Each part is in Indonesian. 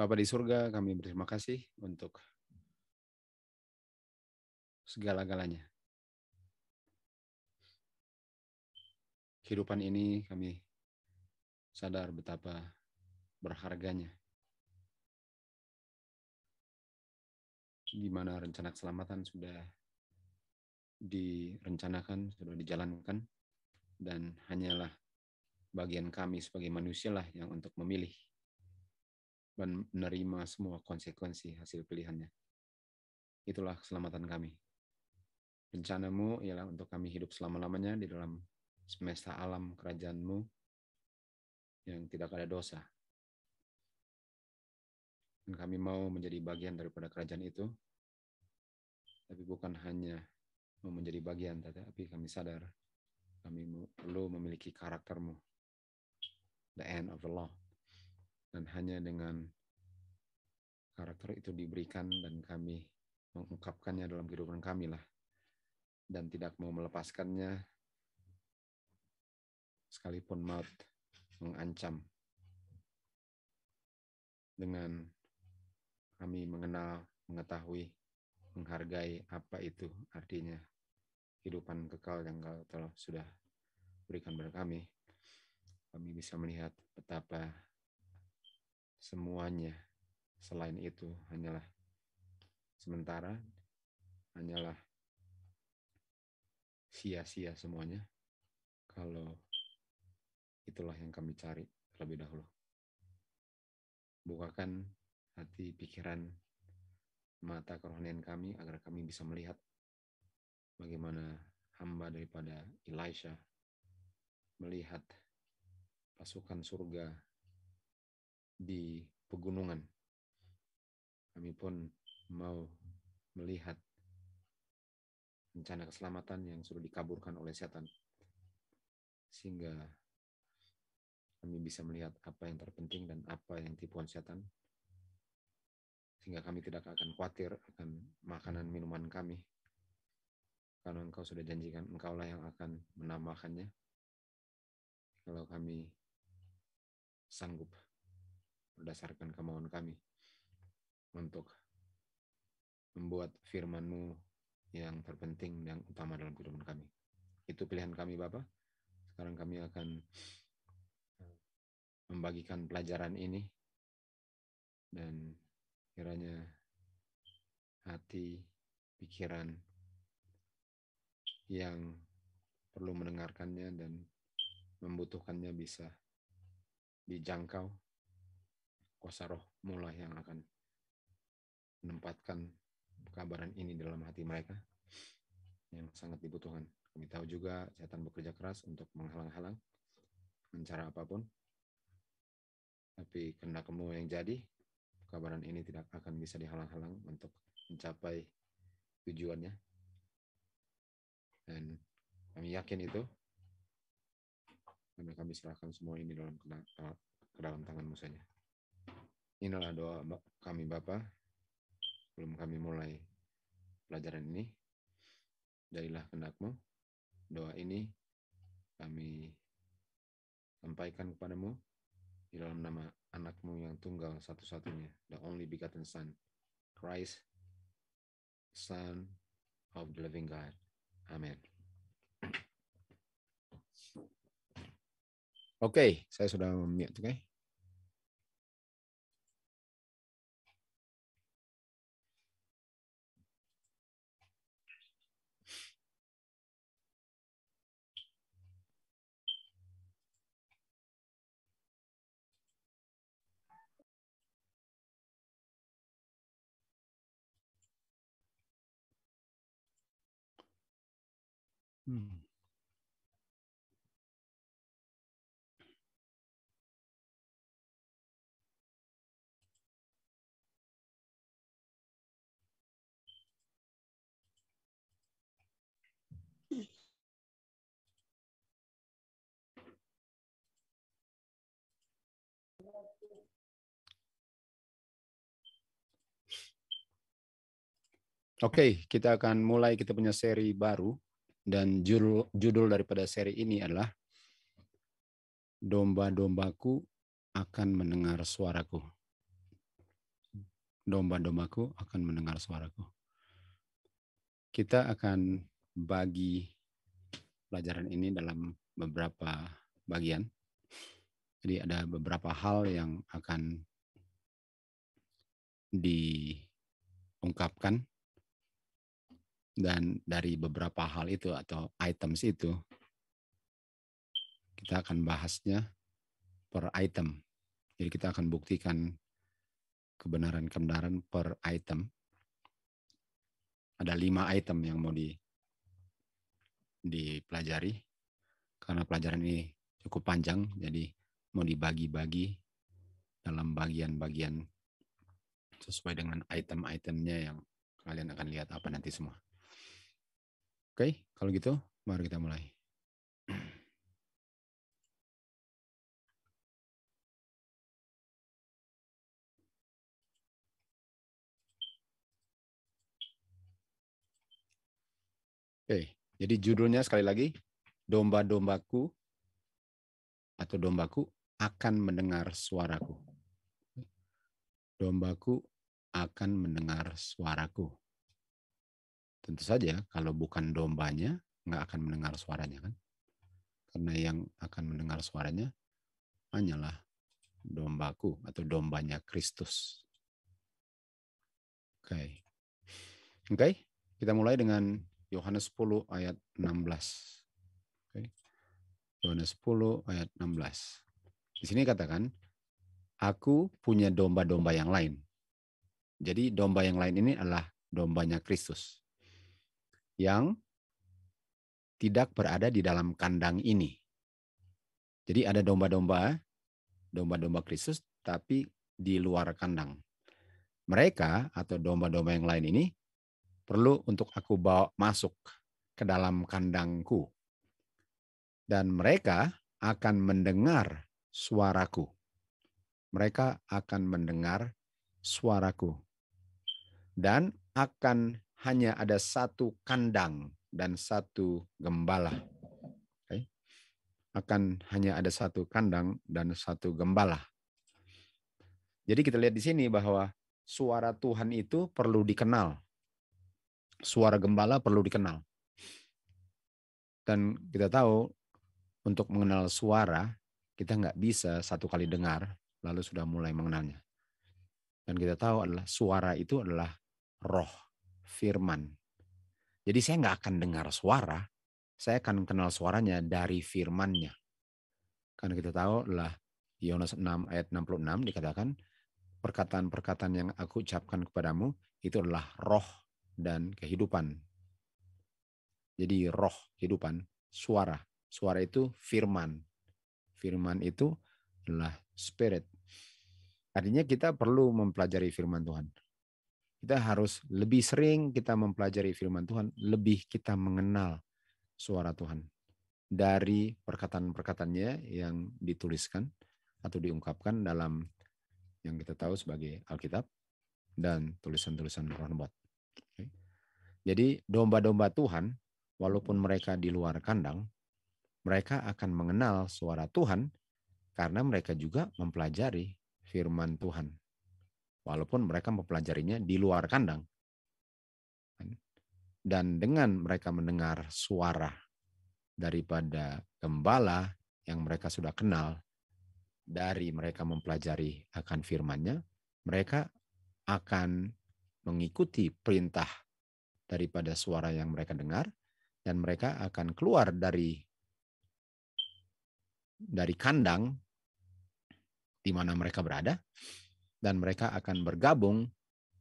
Bapak di surga, kami berterima kasih untuk segala-galanya. Kehidupan ini kami sadar betapa berharganya. Gimana rencana keselamatan sudah direncanakan, sudah dijalankan, dan hanyalah bagian kami sebagai manusialah yang untuk memilih menerima semua konsekuensi hasil pilihannya. Itulah keselamatan kami. Rencanamu ialah untuk kami hidup selama-lamanya di dalam semesta alam kerajaanmu yang tidak ada dosa. Dan kami mau menjadi bagian daripada kerajaan itu, tapi bukan hanya mau menjadi bagian, tapi kami sadar kami perlu memiliki karaktermu. The end of the law dan hanya dengan karakter itu diberikan dan kami mengungkapkannya dalam kehidupan kami lah dan tidak mau melepaskannya sekalipun maut mengancam dengan kami mengenal, mengetahui, menghargai apa itu artinya kehidupan kekal yang kau telah sudah berikan kepada kami. Kami bisa melihat betapa semuanya selain itu hanyalah sementara, hanyalah sia-sia semuanya kalau itulah yang kami cari terlebih dahulu. Bukakan hati, pikiran, mata kerohanian kami agar kami bisa melihat bagaimana hamba daripada Elisha melihat pasukan surga di pegunungan. Kami pun mau melihat rencana keselamatan yang sudah dikaburkan oleh setan. Sehingga kami bisa melihat apa yang terpenting dan apa yang tipuan setan. Sehingga kami tidak akan khawatir akan makanan minuman kami. Karena engkau sudah janjikan, engkaulah yang akan menambahkannya. Kalau kami sanggup berdasarkan kemauan kami untuk membuat firman-Mu yang terpenting dan utama dalam kehidupan kami. Itu pilihan kami Bapak. Sekarang kami akan eh, membagikan pelajaran ini dan kiranya hati, pikiran yang perlu mendengarkannya dan membutuhkannya bisa dijangkau kuasa roh mulai yang akan menempatkan kabaran ini dalam hati mereka yang sangat dibutuhkan. Kami tahu juga setan bekerja keras untuk menghalang-halang dengan cara apapun. Tapi karena kamu yang jadi, kabaran ini tidak akan bisa dihalang-halang untuk mencapai tujuannya. Dan kami yakin itu. Karena kami serahkan semua ini dalam ke dalam tangan saja. Inilah doa kami Bapa sebelum kami mulai pelajaran ini. Jadilah anakmu. Doa ini kami sampaikan kepadamu di dalam nama anakmu yang tunggal satu-satunya, the only begotten Son, Christ, Son of the living God. Amin. Oke, okay, saya sudah mute, Okay? Hmm. Oke, okay, kita akan mulai kita punya seri baru dan judul judul daripada seri ini adalah domba-dombaku akan mendengar suaraku. Domba-dombaku akan mendengar suaraku. Kita akan bagi pelajaran ini dalam beberapa bagian. Jadi ada beberapa hal yang akan diungkapkan dan dari beberapa hal itu atau items itu kita akan bahasnya per item. Jadi kita akan buktikan kebenaran-kebenaran per item. Ada lima item yang mau di dipelajari karena pelajaran ini cukup panjang jadi mau dibagi-bagi dalam bagian-bagian sesuai dengan item-itemnya yang kalian akan lihat apa nanti semua. Oke, kalau gitu mari kita mulai. Oke, jadi judulnya sekali lagi domba-dombaku atau dombaku akan mendengar suaraku. Dombaku akan mendengar suaraku tentu saja kalau bukan dombanya nggak akan mendengar suaranya kan karena yang akan mendengar suaranya hanyalah dombaku atau dombanya Kristus. Oke. Okay. Oke, okay, kita mulai dengan Yohanes 10 ayat 16. Oke. Okay. Yohanes 10 ayat 16. Di sini katakan, aku punya domba-domba yang lain. Jadi domba yang lain ini adalah dombanya Kristus yang tidak berada di dalam kandang ini. Jadi ada domba-domba, domba-domba Kristus, tapi di luar kandang. Mereka atau domba-domba yang lain ini perlu untuk aku bawa masuk ke dalam kandangku. Dan mereka akan mendengar suaraku. Mereka akan mendengar suaraku. Dan akan hanya ada satu kandang dan satu gembala. Okay. Akan hanya ada satu kandang dan satu gembala. Jadi kita lihat di sini bahwa suara Tuhan itu perlu dikenal. Suara gembala perlu dikenal. Dan kita tahu untuk mengenal suara kita nggak bisa satu kali dengar lalu sudah mulai mengenalnya. Dan kita tahu adalah suara itu adalah roh firman. Jadi saya nggak akan dengar suara, saya akan kenal suaranya dari firmannya. Karena kita tahu lah Yohanes 6 ayat 66 dikatakan, perkataan-perkataan yang aku ucapkan kepadamu itu adalah roh dan kehidupan. Jadi roh, kehidupan, suara. Suara itu firman. Firman itu adalah spirit. Artinya kita perlu mempelajari firman Tuhan. Kita harus lebih sering kita mempelajari firman Tuhan, lebih kita mengenal suara Tuhan dari perkataan-perkataannya yang dituliskan atau diungkapkan dalam yang kita tahu sebagai Alkitab dan tulisan-tulisan roh Ronbot. Jadi domba-domba Tuhan, walaupun mereka di luar kandang, mereka akan mengenal suara Tuhan karena mereka juga mempelajari firman Tuhan walaupun mereka mempelajarinya di luar kandang. Kan? Dan dengan mereka mendengar suara daripada gembala yang mereka sudah kenal, dari mereka mempelajari akan firmannya, mereka akan mengikuti perintah daripada suara yang mereka dengar dan mereka akan keluar dari dari kandang di mana mereka berada dan mereka akan bergabung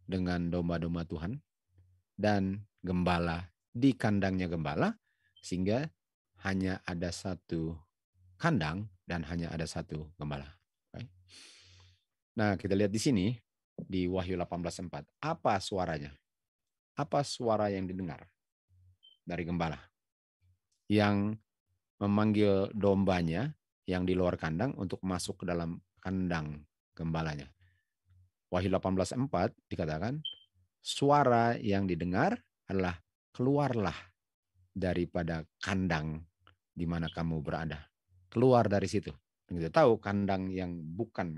dengan domba-domba Tuhan dan gembala di kandangnya gembala sehingga hanya ada satu kandang dan hanya ada satu gembala. Nah, kita lihat di sini di Wahyu 18:4. Apa suaranya? Apa suara yang didengar dari gembala? Yang memanggil dombanya yang di luar kandang untuk masuk ke dalam kandang gembalanya. Wahyu 18:4 dikatakan suara yang didengar adalah keluarlah daripada kandang di mana kamu berada. Keluar dari situ. Dan kita tahu kandang yang bukan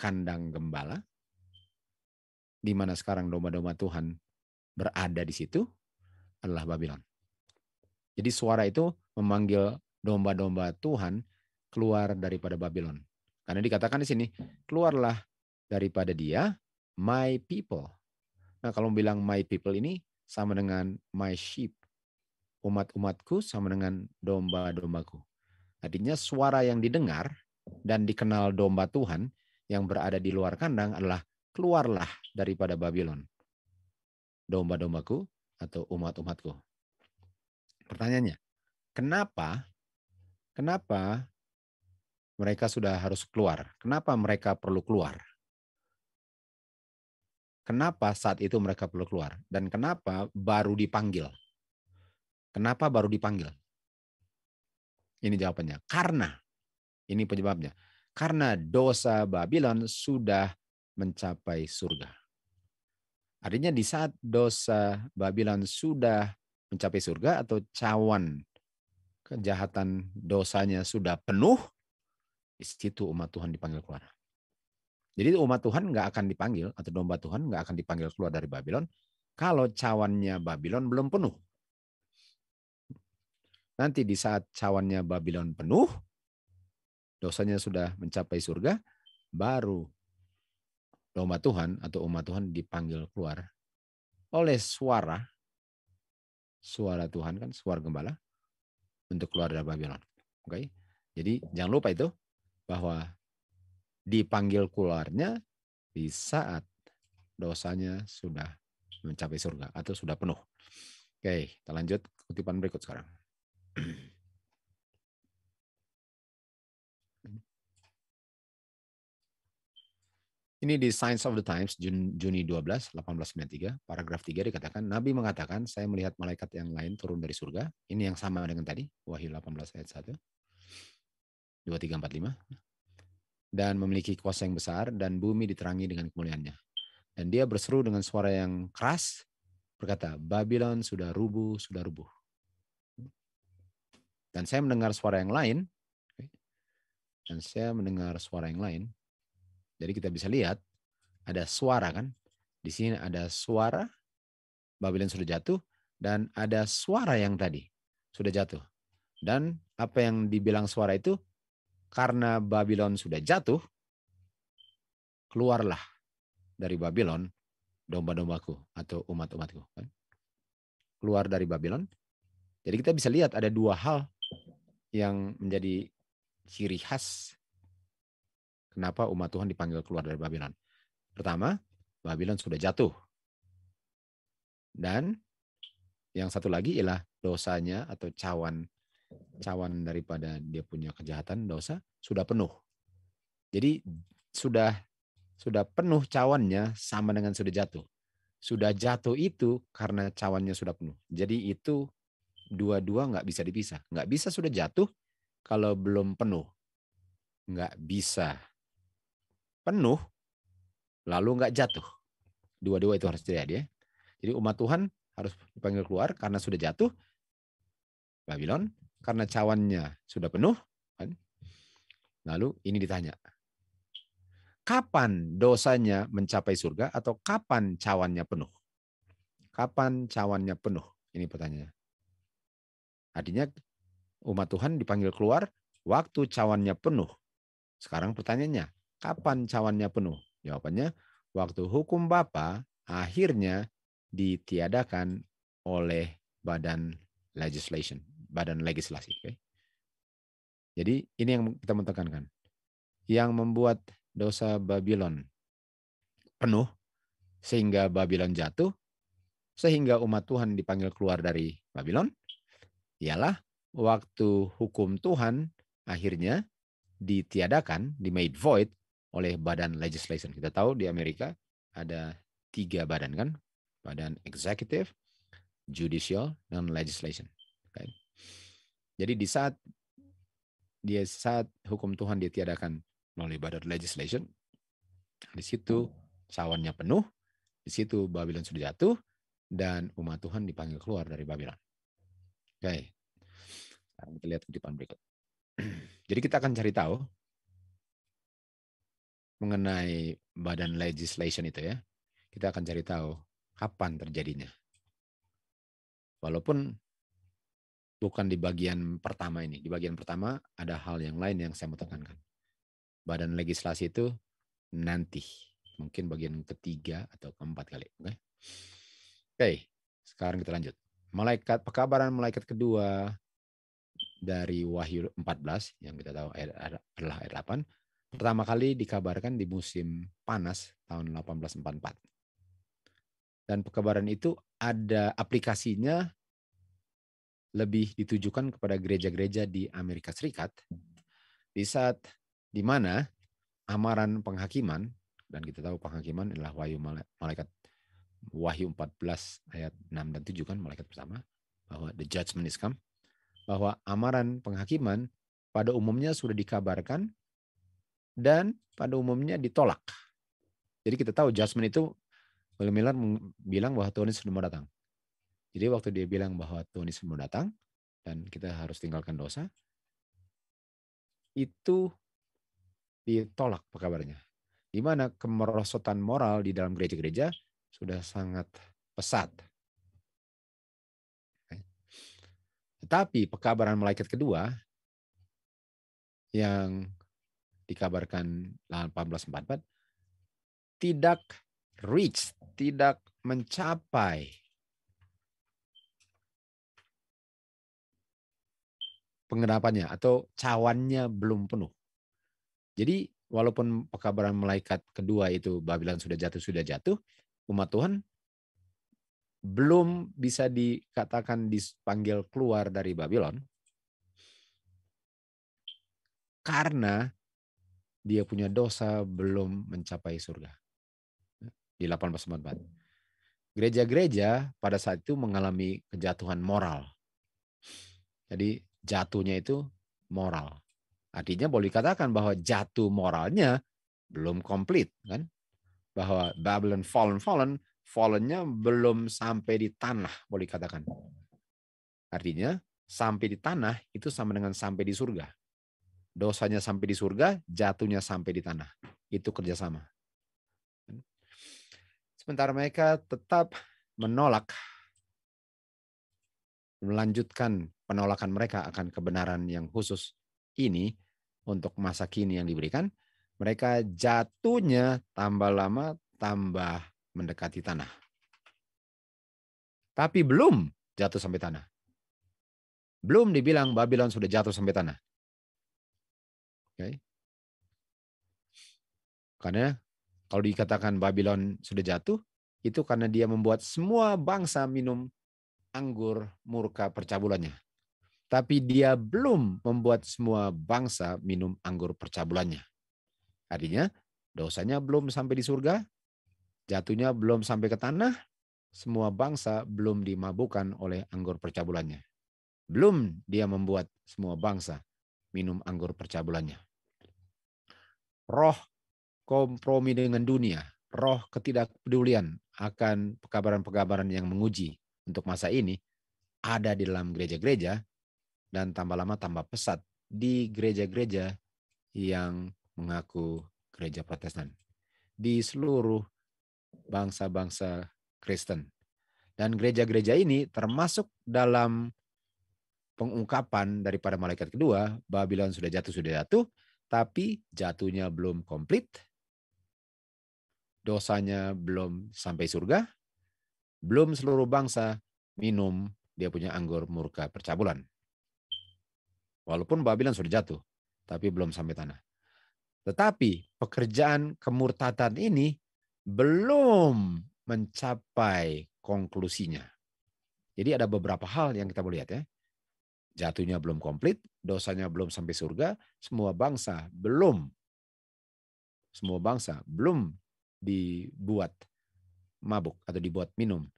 kandang gembala di mana sekarang domba-domba Tuhan berada di situ adalah Babylon. Jadi suara itu memanggil domba-domba Tuhan keluar daripada Babylon. Karena dikatakan di sini, keluarlah daripada dia, my people. Nah kalau bilang my people ini sama dengan my sheep. Umat-umatku sama dengan domba-dombaku. Artinya suara yang didengar dan dikenal domba Tuhan yang berada di luar kandang adalah keluarlah daripada Babylon. Domba-dombaku atau umat-umatku. Pertanyaannya, kenapa kenapa mereka sudah harus keluar. Kenapa mereka perlu keluar? Kenapa saat itu mereka perlu keluar? Dan kenapa baru dipanggil? Kenapa baru dipanggil? Ini jawabannya. Karena, ini penyebabnya. Karena dosa Babylon sudah mencapai surga. Artinya di saat dosa Babylon sudah mencapai surga atau cawan kejahatan dosanya sudah penuh, di situ umat Tuhan dipanggil keluar. Jadi umat Tuhan nggak akan dipanggil atau domba Tuhan nggak akan dipanggil keluar dari Babylon kalau cawannya Babylon belum penuh. Nanti di saat cawannya Babylon penuh, dosanya sudah mencapai surga, baru domba Tuhan atau umat Tuhan dipanggil keluar oleh suara suara Tuhan kan suara gembala untuk keluar dari Babylon. Oke. Okay? Jadi jangan lupa itu bahwa dipanggil keluarnya di saat dosanya sudah mencapai surga atau sudah penuh. Oke, kita lanjut kutipan berikut sekarang. Ini di Science of the Times Juni 12 1893 paragraf 3 dikatakan Nabi mengatakan saya melihat malaikat yang lain turun dari surga. Ini yang sama dengan tadi Wahyu 18 ayat 1 dua tiga empat lima dan memiliki kuasa yang besar dan bumi diterangi dengan kemuliaannya. Dan dia berseru dengan suara yang keras berkata, Babylon sudah rubuh, sudah rubuh. Dan saya mendengar suara yang lain, dan saya mendengar suara yang lain. Jadi kita bisa lihat ada suara kan, di sini ada suara Babylon sudah jatuh dan ada suara yang tadi sudah jatuh. Dan apa yang dibilang suara itu karena Babylon sudah jatuh, keluarlah dari Babylon domba-dombaku atau umat-umatku. Kan? Keluar dari Babylon. Jadi kita bisa lihat ada dua hal yang menjadi ciri khas kenapa umat Tuhan dipanggil keluar dari Babylon. Pertama, Babylon sudah jatuh. Dan yang satu lagi ialah dosanya atau cawan cawan daripada dia punya kejahatan dosa sudah penuh. Jadi sudah sudah penuh cawannya sama dengan sudah jatuh. Sudah jatuh itu karena cawannya sudah penuh. Jadi itu dua-dua nggak bisa dipisah. Nggak bisa sudah jatuh kalau belum penuh. Nggak bisa penuh lalu nggak jatuh. Dua-dua itu harus terjadi ya. Jadi umat Tuhan harus dipanggil keluar karena sudah jatuh Babylon karena cawannya sudah penuh. Kan? Lalu ini ditanya, kapan dosanya mencapai surga atau kapan cawannya penuh? Kapan cawannya penuh? Ini pertanyaannya. Artinya umat Tuhan dipanggil keluar waktu cawannya penuh. Sekarang pertanyaannya, kapan cawannya penuh? Jawabannya, waktu hukum Bapa akhirnya ditiadakan oleh badan legislation, badan legislasi. Jadi ini yang kita menekankan, kan? Yang membuat dosa Babylon penuh sehingga Babylon jatuh, sehingga umat Tuhan dipanggil keluar dari Babylon, ialah waktu hukum Tuhan akhirnya ditiadakan, di made void oleh badan legislation. Kita tahu di Amerika ada tiga badan kan, badan Eksekutif, judicial, dan legislation. Okay. Jadi di saat dia saat hukum Tuhan ditiadakan melalui badan legislation, di situ cawannya penuh, di situ Babylon sudah jatuh, dan umat Tuhan dipanggil keluar dari Babylon. Oke, okay. Sekarang kita lihat kutipan berikut. Jadi kita akan cari tahu mengenai badan legislation itu ya. Kita akan cari tahu kapan terjadinya. Walaupun bukan di bagian pertama ini. Di bagian pertama ada hal yang lain yang saya mau tekankan. Badan legislasi itu nanti, mungkin bagian ketiga atau keempat kali. Oke, okay? okay, sekarang kita lanjut. Malaikat pekabaran malaikat kedua dari Wahyu 14 yang kita tahu adalah ayat 8 pertama kali dikabarkan di musim panas tahun 1844. Dan pekabaran itu ada aplikasinya lebih ditujukan kepada gereja-gereja di Amerika Serikat di saat di mana amaran penghakiman dan kita tahu penghakiman adalah wahyu malaikat wahyu 14 ayat 6 dan 7 kan malaikat pertama bahwa the judgment is come bahwa amaran penghakiman pada umumnya sudah dikabarkan dan pada umumnya ditolak. Jadi kita tahu judgment itu William Miller bilang bahwa Tuhan Yesus sudah mau datang. Jadi waktu dia bilang bahwa Tuhan Yesus mau datang dan kita harus tinggalkan dosa, itu ditolak kabarnya. Di mana kemerosotan moral di dalam gereja-gereja sudah sangat pesat. Tetapi pekabaran malaikat kedua yang dikabarkan 1844 tidak reach, tidak mencapai penggenapannya atau cawannya belum penuh. Jadi walaupun pekabaran malaikat kedua itu Babilon sudah jatuh sudah jatuh, umat Tuhan belum bisa dikatakan dipanggil keluar dari Babilon karena dia punya dosa belum mencapai surga. Di 1844. Gereja-gereja pada saat itu mengalami kejatuhan moral. Jadi jatuhnya itu moral. Artinya boleh dikatakan bahwa jatuh moralnya belum komplit kan? Bahwa Babylon fallen fallen fallennya belum sampai di tanah boleh dikatakan. Artinya sampai di tanah itu sama dengan sampai di surga. Dosanya sampai di surga, jatuhnya sampai di tanah. Itu kerjasama. Kan? Sementara mereka tetap menolak melanjutkan penolakan mereka akan kebenaran yang khusus ini untuk masa kini yang diberikan, mereka jatuhnya tambah lama tambah mendekati tanah. Tapi belum jatuh sampai tanah. Belum dibilang Babylon sudah jatuh sampai tanah. Oke. Okay. Karena kalau dikatakan Babylon sudah jatuh, itu karena dia membuat semua bangsa minum anggur murka percabulannya. Tapi dia belum membuat semua bangsa minum anggur percabulannya. Artinya dosanya belum sampai di surga, jatuhnya belum sampai ke tanah, semua bangsa belum dimabukan oleh anggur percabulannya. Belum dia membuat semua bangsa minum anggur percabulannya. Roh kompromi dengan dunia, roh ketidakpedulian akan pekabaran-pekabaran yang menguji, untuk masa ini ada di dalam gereja-gereja dan tambah lama tambah pesat di gereja-gereja yang mengaku gereja Protestan di seluruh bangsa-bangsa Kristen. Dan gereja-gereja ini termasuk dalam pengungkapan daripada malaikat kedua, Babylon sudah jatuh sudah jatuh, tapi jatuhnya belum komplit. Dosanya belum sampai surga belum seluruh bangsa minum dia punya anggur murka percabulan. Walaupun Babylon sudah jatuh, tapi belum sampai tanah. Tetapi pekerjaan kemurtadan ini belum mencapai konklusinya. Jadi ada beberapa hal yang kita boleh lihat ya. Jatuhnya belum komplit, dosanya belum sampai surga, semua bangsa belum semua bangsa belum dibuat mabuk atau dibuat minum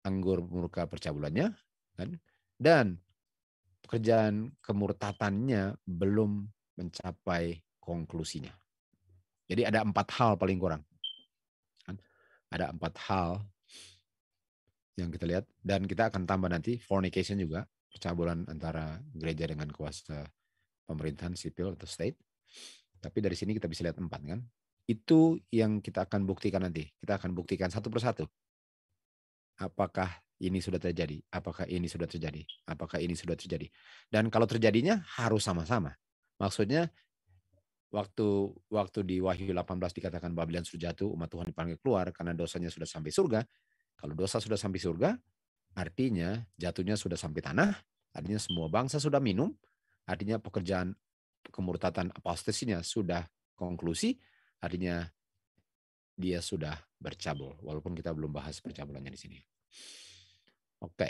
anggur murka percabulannya kan dan pekerjaan kemurtatannya belum mencapai konklusinya. Jadi ada empat hal paling kurang. Kan? Ada empat hal yang kita lihat dan kita akan tambah nanti fornication juga percabulan antara gereja dengan kuasa pemerintahan sipil atau state. Tapi dari sini kita bisa lihat empat kan. Itu yang kita akan buktikan nanti. Kita akan buktikan satu persatu. Apakah ini sudah terjadi? Apakah ini sudah terjadi? Apakah ini sudah terjadi? Dan kalau terjadinya harus sama-sama. Maksudnya waktu waktu di Wahyu 18 dikatakan Babylon sudah jatuh, umat Tuhan dipanggil keluar karena dosanya sudah sampai surga. Kalau dosa sudah sampai surga, artinya jatuhnya sudah sampai tanah, artinya semua bangsa sudah minum, artinya pekerjaan kemurtatan apostasinya sudah konklusi, Artinya dia sudah bercabul, walaupun kita belum bahas percabulannya di sini. Oke,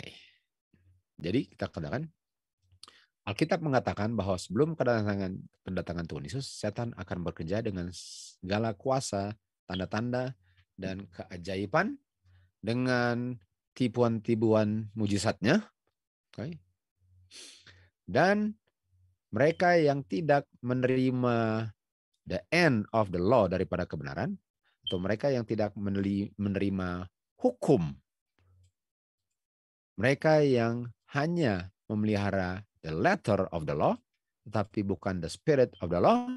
jadi kita katakan Alkitab mengatakan bahwa sebelum kedatangan pendatangan Tuhan Yesus, setan akan bekerja dengan segala kuasa, tanda-tanda, dan keajaiban dengan tipuan-tipuan mujizatnya. Okay. Dan mereka yang tidak menerima the end of the law daripada kebenaran atau mereka yang tidak menerima hukum mereka yang hanya memelihara the letter of the law tetapi bukan the spirit of the law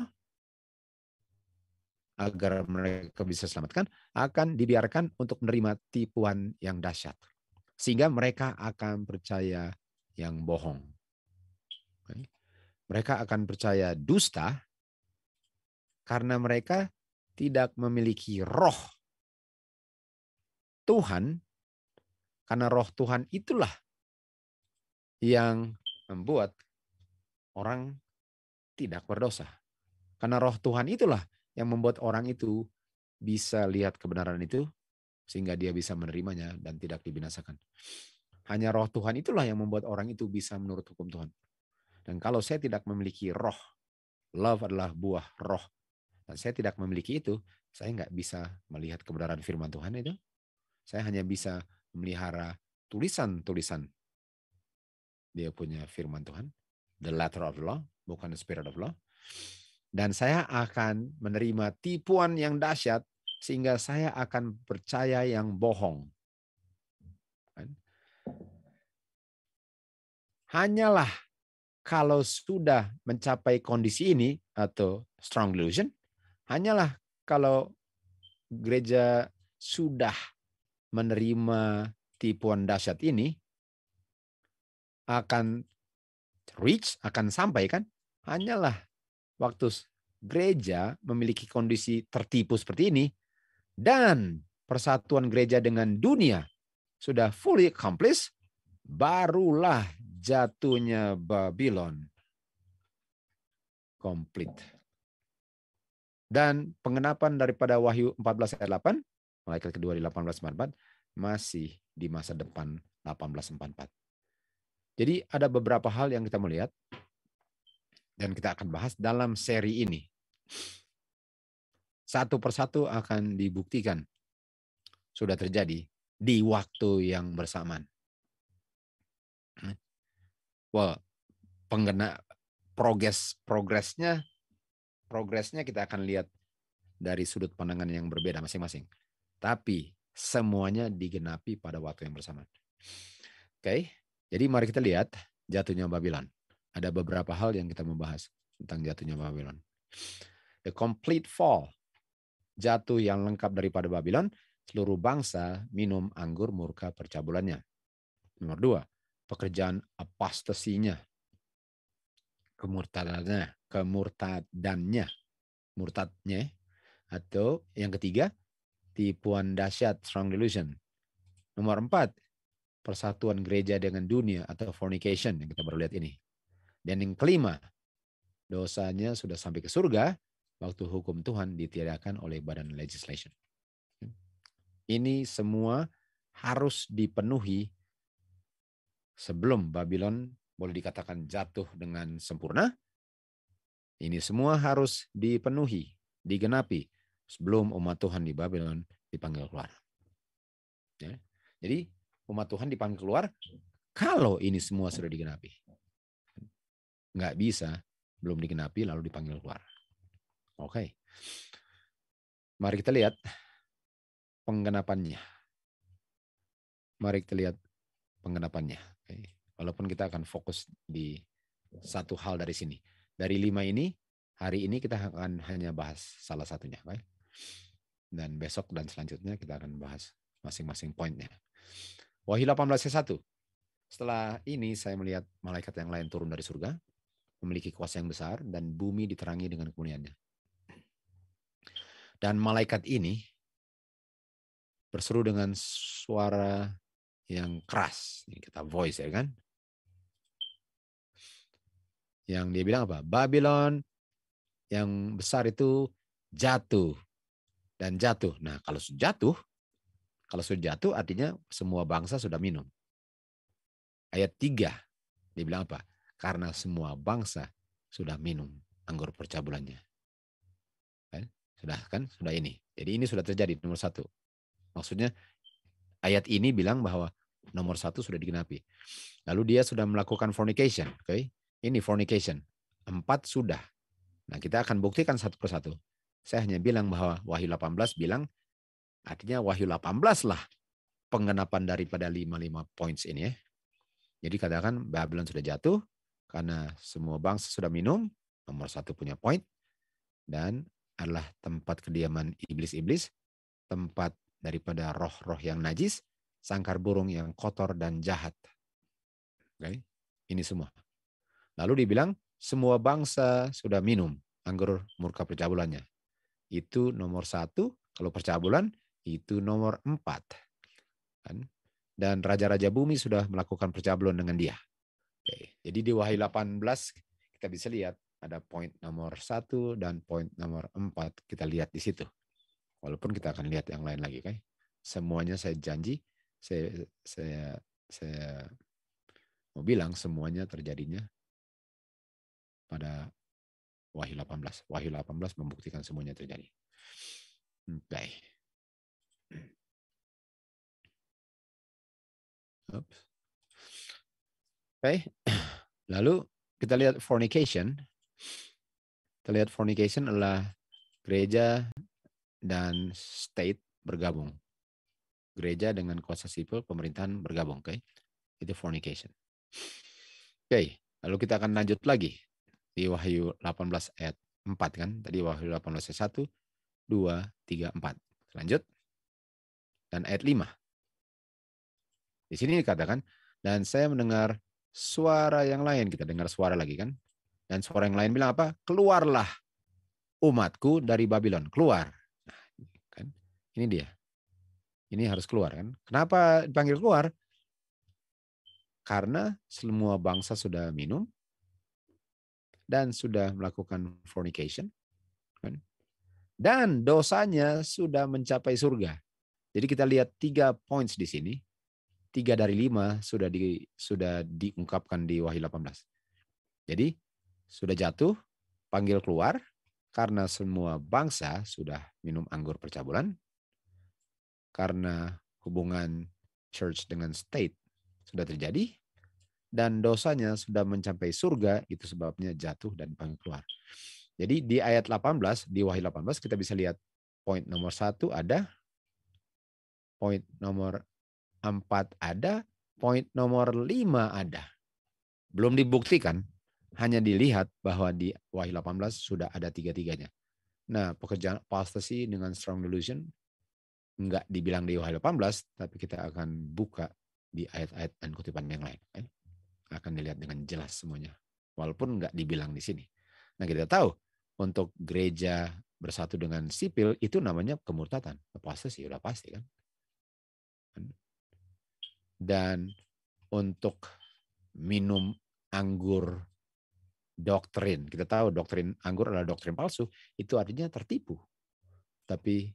agar mereka bisa selamatkan akan dibiarkan untuk menerima tipuan yang dahsyat sehingga mereka akan percaya yang bohong mereka akan percaya dusta karena mereka tidak memiliki roh Tuhan, karena roh Tuhan itulah yang membuat orang tidak berdosa. Karena roh Tuhan itulah yang membuat orang itu bisa lihat kebenaran itu sehingga dia bisa menerimanya dan tidak dibinasakan. Hanya roh Tuhan itulah yang membuat orang itu bisa menurut hukum Tuhan. Dan kalau saya tidak memiliki roh, love adalah buah roh. Nah, saya tidak memiliki itu, saya nggak bisa melihat kebenaran firman Tuhan itu. Saya hanya bisa memelihara tulisan-tulisan dia punya firman Tuhan, the letter of law, bukan the spirit of law. Dan saya akan menerima tipuan yang dahsyat sehingga saya akan percaya yang bohong. Kan? Hanyalah kalau sudah mencapai kondisi ini atau strong delusion, Hanyalah kalau gereja sudah menerima tipuan dahsyat ini akan reach, akan sampai kan? Hanyalah waktu gereja memiliki kondisi tertipu seperti ini dan persatuan gereja dengan dunia sudah fully accomplished, barulah jatuhnya Babylon complete dan pengenapan daripada Wahyu 14 ayat 8, malaikat kedua di 1844 masih di masa depan 1844. Jadi ada beberapa hal yang kita melihat dan kita akan bahas dalam seri ini. Satu persatu akan dibuktikan sudah terjadi di waktu yang bersamaan. Well, penggena progres progresnya progresnya kita akan lihat dari sudut pandangan yang berbeda masing-masing. Tapi semuanya digenapi pada waktu yang bersamaan. Oke, jadi mari kita lihat jatuhnya Babylon. Ada beberapa hal yang kita membahas tentang jatuhnya Babylon. The complete fall, jatuh yang lengkap daripada Babylon, seluruh bangsa minum anggur murka percabulannya. Nomor dua, pekerjaan apostasinya, kemurtadannya, kemurtadannya, murtadnya. Atau yang ketiga, tipuan dahsyat, strong delusion. Nomor empat, persatuan gereja dengan dunia atau fornication yang kita baru lihat ini. Dan yang kelima, dosanya sudah sampai ke surga waktu hukum Tuhan ditiadakan oleh badan legislation. Ini semua harus dipenuhi sebelum Babylon boleh dikatakan jatuh dengan sempurna ini semua harus dipenuhi, digenapi sebelum umat Tuhan di Babylon dipanggil keluar. Ya. Jadi umat Tuhan dipanggil keluar kalau ini semua sudah digenapi. Nggak bisa, belum digenapi lalu dipanggil keluar. Oke. Mari kita lihat penggenapannya. Mari kita lihat penggenapannya. Walaupun kita akan fokus di satu hal dari sini. Dari lima ini, hari ini kita akan hanya bahas salah satunya. baik Dan besok dan selanjutnya kita akan bahas masing-masing poinnya. Wahyu 18:1. Setelah ini saya melihat malaikat yang lain turun dari surga, memiliki kuasa yang besar dan bumi diterangi dengan kemuliaannya. Dan malaikat ini berseru dengan suara yang keras, ini kita voice ya kan, yang dia bilang apa? Babylon yang besar itu jatuh dan jatuh. Nah, kalau sudah jatuh, kalau sudah jatuh artinya semua bangsa sudah minum. Ayat 3 dia bilang apa? Karena semua bangsa sudah minum anggur percabulannya. Kan? Sudah kan? Sudah ini. Jadi ini sudah terjadi nomor satu. Maksudnya ayat ini bilang bahwa nomor satu sudah digenapi. Lalu dia sudah melakukan fornication. Oke. Okay? ini fornication. Empat sudah. Nah, kita akan buktikan satu persatu. Saya hanya bilang bahwa Wahyu 18 bilang, artinya Wahyu 18 lah pengenapan daripada lima lima points ini ya. Jadi katakan Babylon sudah jatuh karena semua bangsa sudah minum, nomor satu punya point dan adalah tempat kediaman iblis-iblis, tempat daripada roh-roh yang najis, sangkar burung yang kotor dan jahat. Okay? Ini semua. Lalu dibilang semua bangsa sudah minum anggur murka percabulannya. Itu nomor satu. Kalau percabulan itu nomor empat. Kan? Dan raja-raja bumi sudah melakukan percabulan dengan dia. Oke. Jadi di Wahyu 18 kita bisa lihat ada poin nomor satu dan poin nomor empat kita lihat di situ. Walaupun kita akan lihat yang lain lagi, kan? Semuanya saya janji, saya saya saya mau bilang semuanya terjadinya pada Wahyu 18. Wahyu 18 membuktikan semuanya terjadi. Okay. Oops. Lalu kita lihat fornication. Kita lihat fornication adalah gereja dan state bergabung. Gereja dengan kuasa sipil, pemerintahan bergabung. Oke. Okay? Itu fornication. Oke, okay. lalu kita akan lanjut lagi di Wahyu 18 ayat 4 kan? Tadi Wahyu 18 ayat 1, 2, 3, 4. Lanjut. Dan ayat 5. Di sini dikatakan, dan saya mendengar suara yang lain. Kita dengar suara lagi kan? Dan suara yang lain bilang apa? Keluarlah umatku dari Babylon. Keluar. Nah, kan? Ini dia. Ini harus keluar kan? Kenapa dipanggil keluar? Karena semua bangsa sudah minum, dan sudah melakukan fornication kan? dan dosanya sudah mencapai surga. Jadi kita lihat tiga points di sini. Tiga dari lima sudah di sudah diungkapkan di Wahyu 18. Jadi sudah jatuh, panggil keluar karena semua bangsa sudah minum anggur percabulan. Karena hubungan church dengan state sudah terjadi dan dosanya sudah mencapai surga, itu sebabnya jatuh dan dipanggil keluar. Jadi di ayat 18, di Wahyu 18 kita bisa lihat poin nomor satu ada, poin nomor empat ada, poin nomor lima ada. Belum dibuktikan, hanya dilihat bahwa di Wahyu 18 sudah ada tiga-tiganya. Nah, pekerjaan apostasi dengan strong delusion nggak dibilang di Wahyu 18, tapi kita akan buka di ayat-ayat dan kutipan yang lain. Kan? akan dilihat dengan jelas semuanya. Walaupun nggak dibilang di sini. Nah kita tahu untuk gereja bersatu dengan sipil itu namanya kemurtatan. apa sih udah pasti kan? kan. Dan untuk minum anggur doktrin, kita tahu doktrin anggur adalah doktrin palsu, itu artinya tertipu. Tapi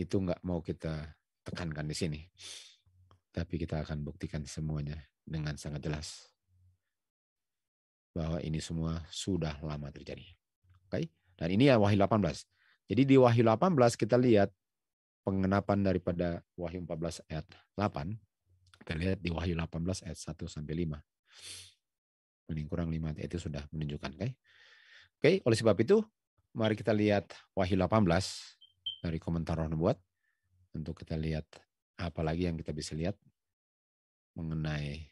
itu nggak mau kita tekankan di sini. Tapi kita akan buktikan semuanya dengan sangat jelas bahwa ini semua sudah lama terjadi. Oke? Okay? Dan ini ya Wahyu 18. Jadi di Wahyu 18 kita lihat pengenapan daripada Wahyu 14 ayat 8. Kita lihat di Wahyu 18 ayat 1 sampai 5. Paling kurang 5 ayat itu sudah menunjukkan, okay? Oke, okay, oleh sebab itu mari kita lihat Wahyu 18 dari komentar Roh Nubuat untuk kita lihat apa lagi yang kita bisa lihat mengenai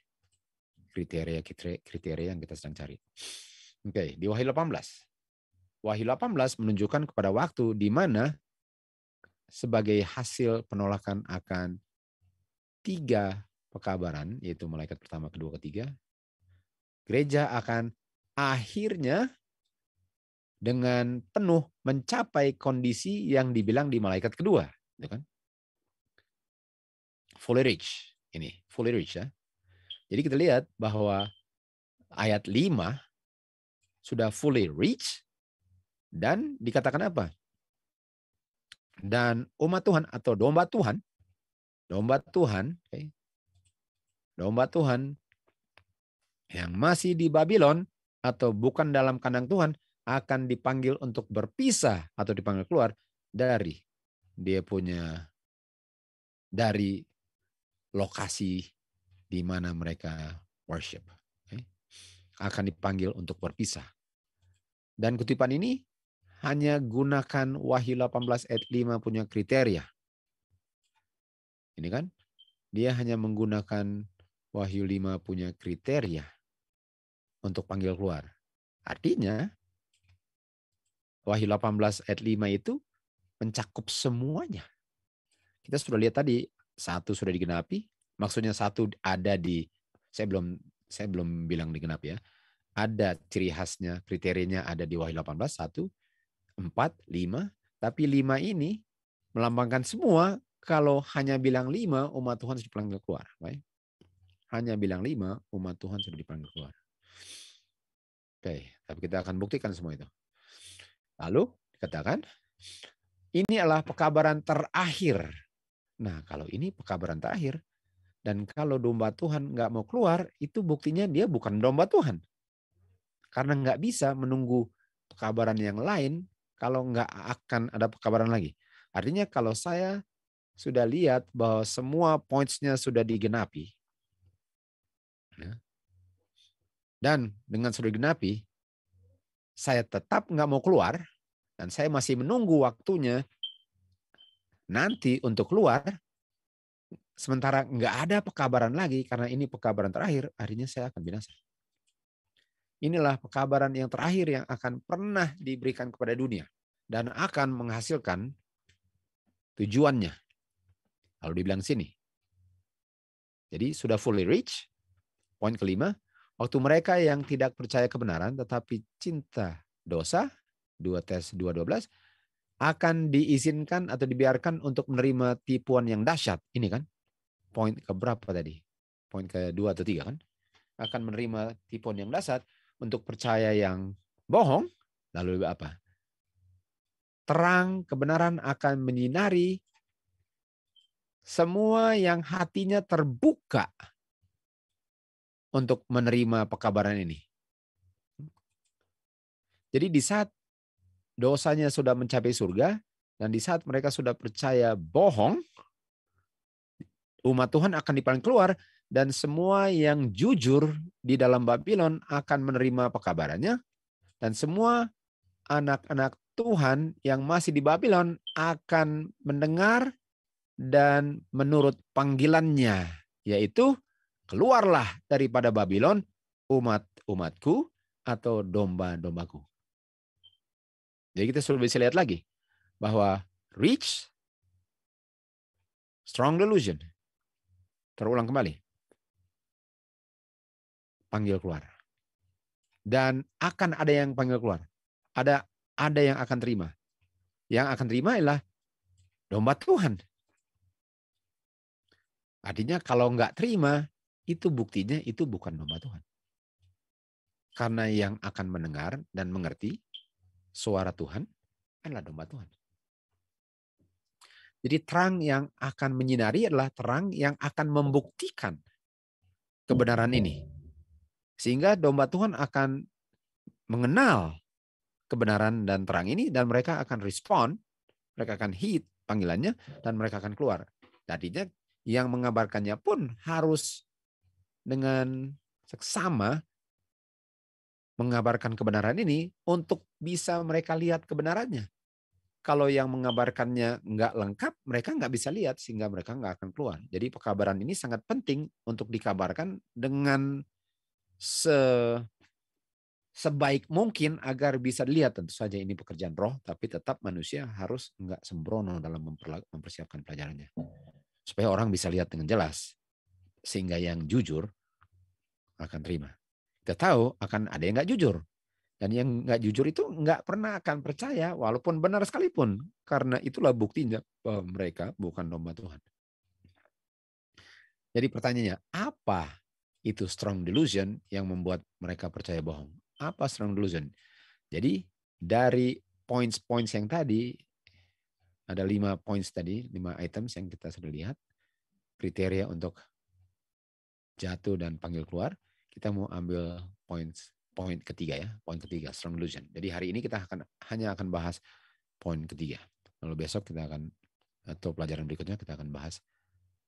kriteria kriteria yang kita sedang cari. Oke, okay, di Wahyu 18. Wahyu 18 menunjukkan kepada waktu di mana sebagai hasil penolakan akan tiga pekabaran, yaitu malaikat pertama, kedua, ketiga, gereja akan akhirnya dengan penuh mencapai kondisi yang dibilang di malaikat kedua, gitu kan? Fully rich ini, fully rich ya. Jadi kita lihat bahwa ayat 5 sudah fully rich dan dikatakan apa? Dan umat Tuhan atau domba Tuhan, domba Tuhan, okay, domba Tuhan yang masih di Babylon atau bukan dalam kandang Tuhan akan dipanggil untuk berpisah atau dipanggil keluar dari dia punya dari lokasi di mana mereka worship. Akan dipanggil untuk berpisah. Dan kutipan ini hanya gunakan Wahyu 18 ayat 5 punya kriteria. Ini kan? Dia hanya menggunakan Wahyu 5 punya kriteria untuk panggil keluar. Artinya, Wahyu 18 ayat 5 itu mencakup semuanya. Kita sudah lihat tadi, satu sudah digenapi, maksudnya satu ada di saya belum saya belum bilang di genap ya. Ada ciri khasnya, kriterianya ada di Wahyu 18 1 4 5, tapi 5 ini melambangkan semua kalau hanya bilang lima umat Tuhan sudah dipanggil keluar. Right? Hanya bilang lima umat Tuhan sudah dipanggil keluar. Oke, tapi kita akan buktikan semua itu. Lalu dikatakan, ini adalah pekabaran terakhir. Nah, kalau ini pekabaran terakhir, dan kalau domba Tuhan nggak mau keluar, itu buktinya dia bukan domba Tuhan. Karena nggak bisa menunggu pekabaran yang lain kalau nggak akan ada pekabaran lagi. Artinya kalau saya sudah lihat bahwa semua pointsnya sudah digenapi, ya, dan dengan sudah digenapi, saya tetap nggak mau keluar, dan saya masih menunggu waktunya nanti untuk keluar, Sementara nggak ada pekabaran lagi karena ini pekabaran terakhir, akhirnya saya akan binasa. Inilah pekabaran yang terakhir yang akan pernah diberikan kepada dunia dan akan menghasilkan tujuannya. Lalu dibilang sini. Jadi sudah fully rich. Poin kelima, waktu mereka yang tidak percaya kebenaran tetapi cinta dosa, dua tes 212 akan diizinkan atau dibiarkan untuk menerima tipuan yang dahsyat. Ini kan poin ke berapa tadi? Poin ke dua atau tiga kan? Akan menerima tipon yang dasar untuk percaya yang bohong, lalu apa? Terang kebenaran akan menyinari semua yang hatinya terbuka untuk menerima pekabaran ini. Jadi di saat dosanya sudah mencapai surga dan di saat mereka sudah percaya bohong, Umat Tuhan akan dipanggil keluar dan semua yang jujur di dalam Babylon akan menerima pekabarannya dan semua anak-anak Tuhan yang masih di Babylon akan mendengar dan menurut panggilannya yaitu keluarlah daripada Babylon umat-umatku atau domba-dombaku. Jadi kita sudah bisa lihat lagi bahwa rich strong delusion Terulang kembali. Panggil keluar. Dan akan ada yang panggil keluar. Ada ada yang akan terima. Yang akan terima ialah domba Tuhan. Artinya kalau nggak terima, itu buktinya itu bukan domba Tuhan. Karena yang akan mendengar dan mengerti suara Tuhan adalah domba Tuhan. Jadi terang yang akan menyinari adalah terang yang akan membuktikan kebenaran ini. Sehingga domba Tuhan akan mengenal kebenaran dan terang ini dan mereka akan respon, mereka akan hit panggilannya dan mereka akan keluar. Tadinya yang mengabarkannya pun harus dengan seksama mengabarkan kebenaran ini untuk bisa mereka lihat kebenarannya kalau yang mengabarkannya nggak lengkap, mereka nggak bisa lihat sehingga mereka nggak akan keluar. Jadi pekabaran ini sangat penting untuk dikabarkan dengan se sebaik mungkin agar bisa dilihat. Tentu saja ini pekerjaan roh, tapi tetap manusia harus nggak sembrono dalam mempersiapkan pelajarannya. Supaya orang bisa lihat dengan jelas. Sehingga yang jujur akan terima. Kita tahu akan ada yang nggak jujur. Dan yang nggak jujur itu nggak pernah akan percaya walaupun benar sekalipun. Karena itulah buktinya bahwa eh, mereka bukan domba Tuhan. Jadi pertanyaannya, apa itu strong delusion yang membuat mereka percaya bohong? Apa strong delusion? Jadi dari points-points yang tadi, ada lima points tadi, lima items yang kita sudah lihat, kriteria untuk jatuh dan panggil keluar, kita mau ambil points poin ketiga ya, poin ketiga strong delusion. Jadi hari ini kita akan hanya akan bahas poin ketiga. Lalu besok kita akan atau pelajaran berikutnya kita akan bahas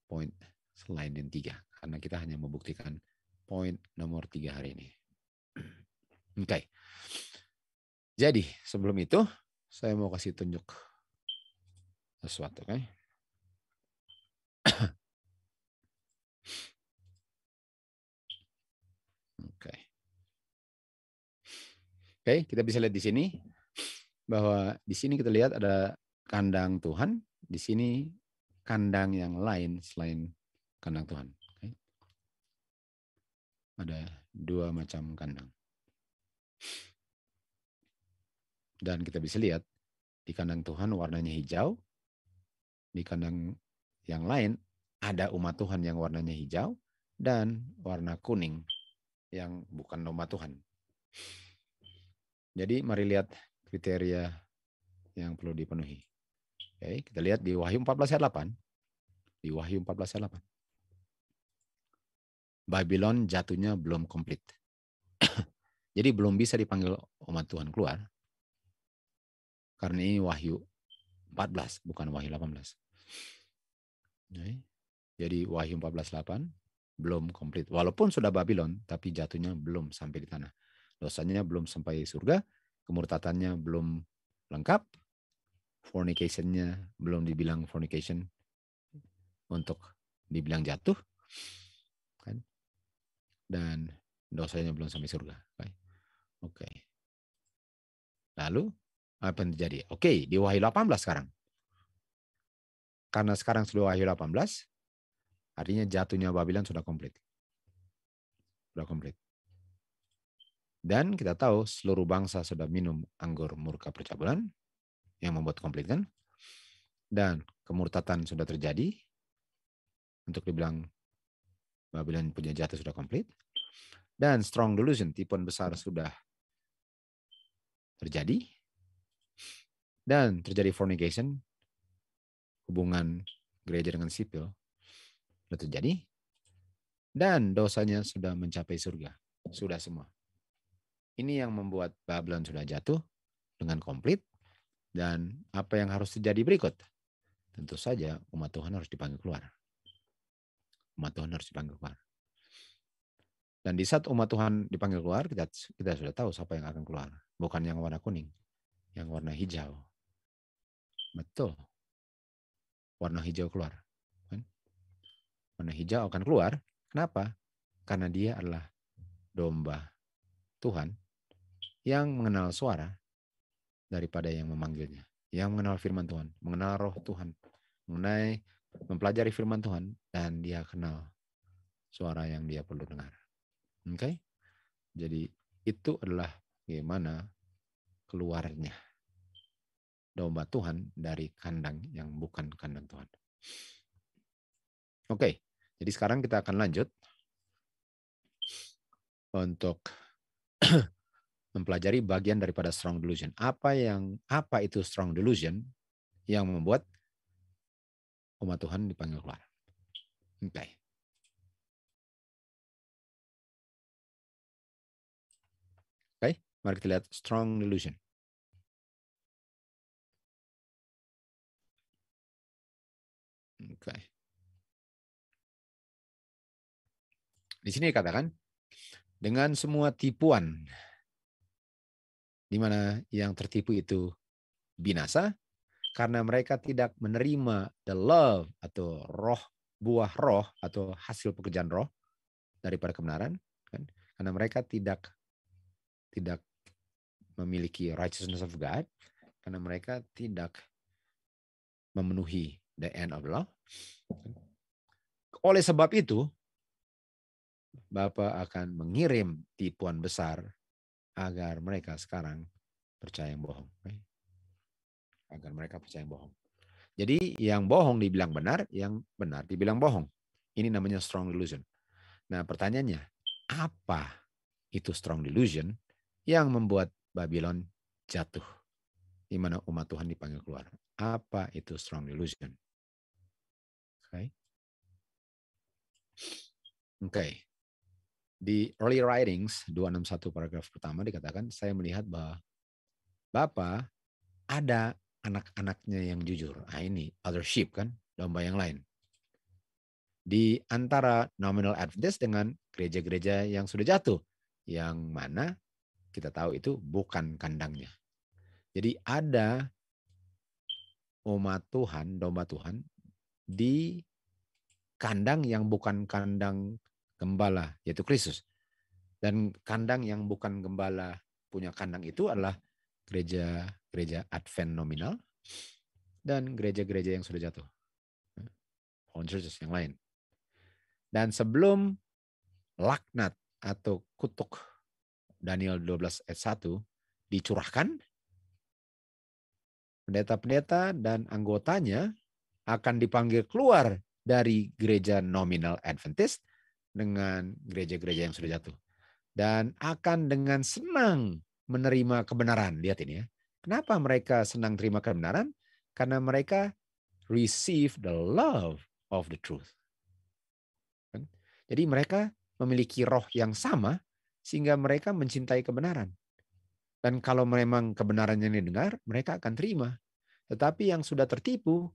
poin selain yang tiga karena kita hanya membuktikan poin nomor tiga hari ini. Oke. Okay. Jadi sebelum itu saya mau kasih tunjuk sesuatu, kan? Okay? Oke, okay, kita bisa lihat di sini bahwa di sini kita lihat ada kandang Tuhan, di sini kandang yang lain selain kandang Tuhan. Okay. Ada dua macam kandang. Dan kita bisa lihat di kandang Tuhan warnanya hijau, di kandang yang lain ada umat Tuhan yang warnanya hijau dan warna kuning yang bukan umat Tuhan. Jadi mari lihat kriteria yang perlu dipenuhi. Oke, kita lihat di Wahyu 14 ayat 8. Di Wahyu 14 ayat 8. Babylon jatuhnya belum komplit. Jadi belum bisa dipanggil umat Tuhan keluar. Karena ini Wahyu 14, bukan Wahyu 18. Jadi Wahyu 14, 8 belum komplit. Walaupun sudah Babylon, tapi jatuhnya belum sampai di tanah dosanya belum sampai surga, kemurtatannya belum lengkap, fornicationnya belum dibilang fornication untuk dibilang jatuh, kan? Dan dosanya belum sampai surga. Oke. Okay. Lalu apa yang terjadi? Oke, okay, di Wahyu 18 sekarang. Karena sekarang sudah Wahyu 18, artinya jatuhnya Babylon sudah komplit. Sudah komplit. Dan kita tahu seluruh bangsa sudah minum anggur murka percabulan yang membuat komplit kan? Dan kemurtatan sudah terjadi. Untuk dibilang Babylon punya jatuh sudah komplit. Dan strong delusion, tipuan besar sudah terjadi. Dan terjadi fornication, hubungan gereja dengan sipil sudah terjadi. Dan dosanya sudah mencapai surga. Sudah semua. Ini yang membuat Babylon sudah jatuh dengan komplit dan apa yang harus terjadi berikut? Tentu saja umat Tuhan harus dipanggil keluar. Umat Tuhan harus dipanggil keluar. Dan di saat umat Tuhan dipanggil keluar, kita, kita sudah tahu siapa yang akan keluar. Bukan yang warna kuning, yang warna hijau. Betul. Warna hijau keluar. Kan? Warna hijau akan keluar. Kenapa? Karena dia adalah domba Tuhan yang mengenal suara daripada yang memanggilnya. Yang mengenal firman Tuhan, mengenal roh Tuhan, mengenai mempelajari firman Tuhan dan dia kenal suara yang dia perlu dengar. Oke? Okay? Jadi itu adalah gimana keluarnya domba Tuhan dari kandang yang bukan kandang Tuhan. Oke, okay, jadi sekarang kita akan lanjut untuk mempelajari bagian daripada strong delusion. Apa yang apa itu strong delusion yang membuat umat Tuhan dipanggil keluar. Oke. Okay. mari kita lihat strong delusion. Oke. Okay. Di sini dikatakan dengan semua tipuan di mana yang tertipu itu binasa karena mereka tidak menerima the love atau roh buah roh atau hasil pekerjaan roh daripada kebenaran kan karena mereka tidak tidak memiliki righteousness of God karena mereka tidak memenuhi the end of law oleh sebab itu Bapak akan mengirim tipuan besar agar mereka sekarang percaya yang bohong. Agar mereka percaya yang bohong. Jadi yang bohong dibilang benar, yang benar dibilang bohong. Ini namanya strong delusion. Nah pertanyaannya, apa itu strong delusion yang membuat Babylon jatuh? Di mana umat Tuhan dipanggil keluar. Apa itu strong delusion? Oke. Okay. Oke. Okay di early writings 261 paragraf pertama dikatakan saya melihat bahwa Bapak ada anak-anaknya yang jujur. Ah ini other sheep kan, domba yang lain. Di antara nominal Adventist dengan gereja-gereja yang sudah jatuh, yang mana kita tahu itu bukan kandangnya. Jadi ada umat Tuhan, domba Tuhan di kandang yang bukan kandang gembala, yaitu Kristus. Dan kandang yang bukan gembala punya kandang itu adalah gereja-gereja Advent nominal dan gereja-gereja yang sudah jatuh. Fallen churches yang lain. Dan sebelum laknat atau kutuk Daniel 12 ayat 1 dicurahkan, pendeta-pendeta dan anggotanya akan dipanggil keluar dari gereja nominal Adventist dengan gereja-gereja yang sudah jatuh dan akan dengan senang menerima kebenaran. Lihat ini ya. Kenapa mereka senang terima kebenaran? Karena mereka receive the love of the truth. Kan? Jadi mereka memiliki roh yang sama sehingga mereka mencintai kebenaran. Dan kalau memang kebenaran yang didengar, mereka akan terima. Tetapi yang sudah tertipu,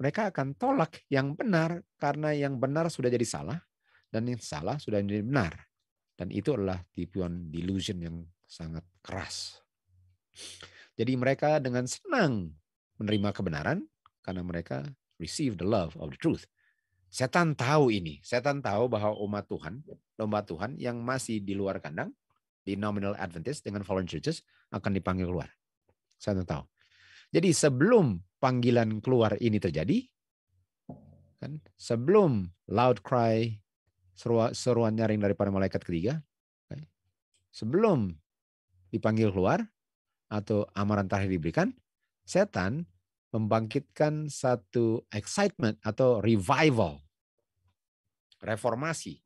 mereka akan tolak yang benar karena yang benar sudah jadi salah dan yang salah sudah menjadi benar. Dan itu adalah tipuan delusion yang sangat keras. Jadi mereka dengan senang menerima kebenaran karena mereka receive the love of the truth. Setan tahu ini. Setan tahu bahwa umat Tuhan, umat Tuhan yang masih di luar kandang, di nominal Adventist dengan fallen churches akan dipanggil keluar. Setan tahu. Jadi sebelum panggilan keluar ini terjadi, kan sebelum loud cry seruan nyaring daripada malaikat ketiga. Sebelum dipanggil keluar atau amaran terakhir diberikan, setan membangkitkan satu excitement atau revival, reformasi.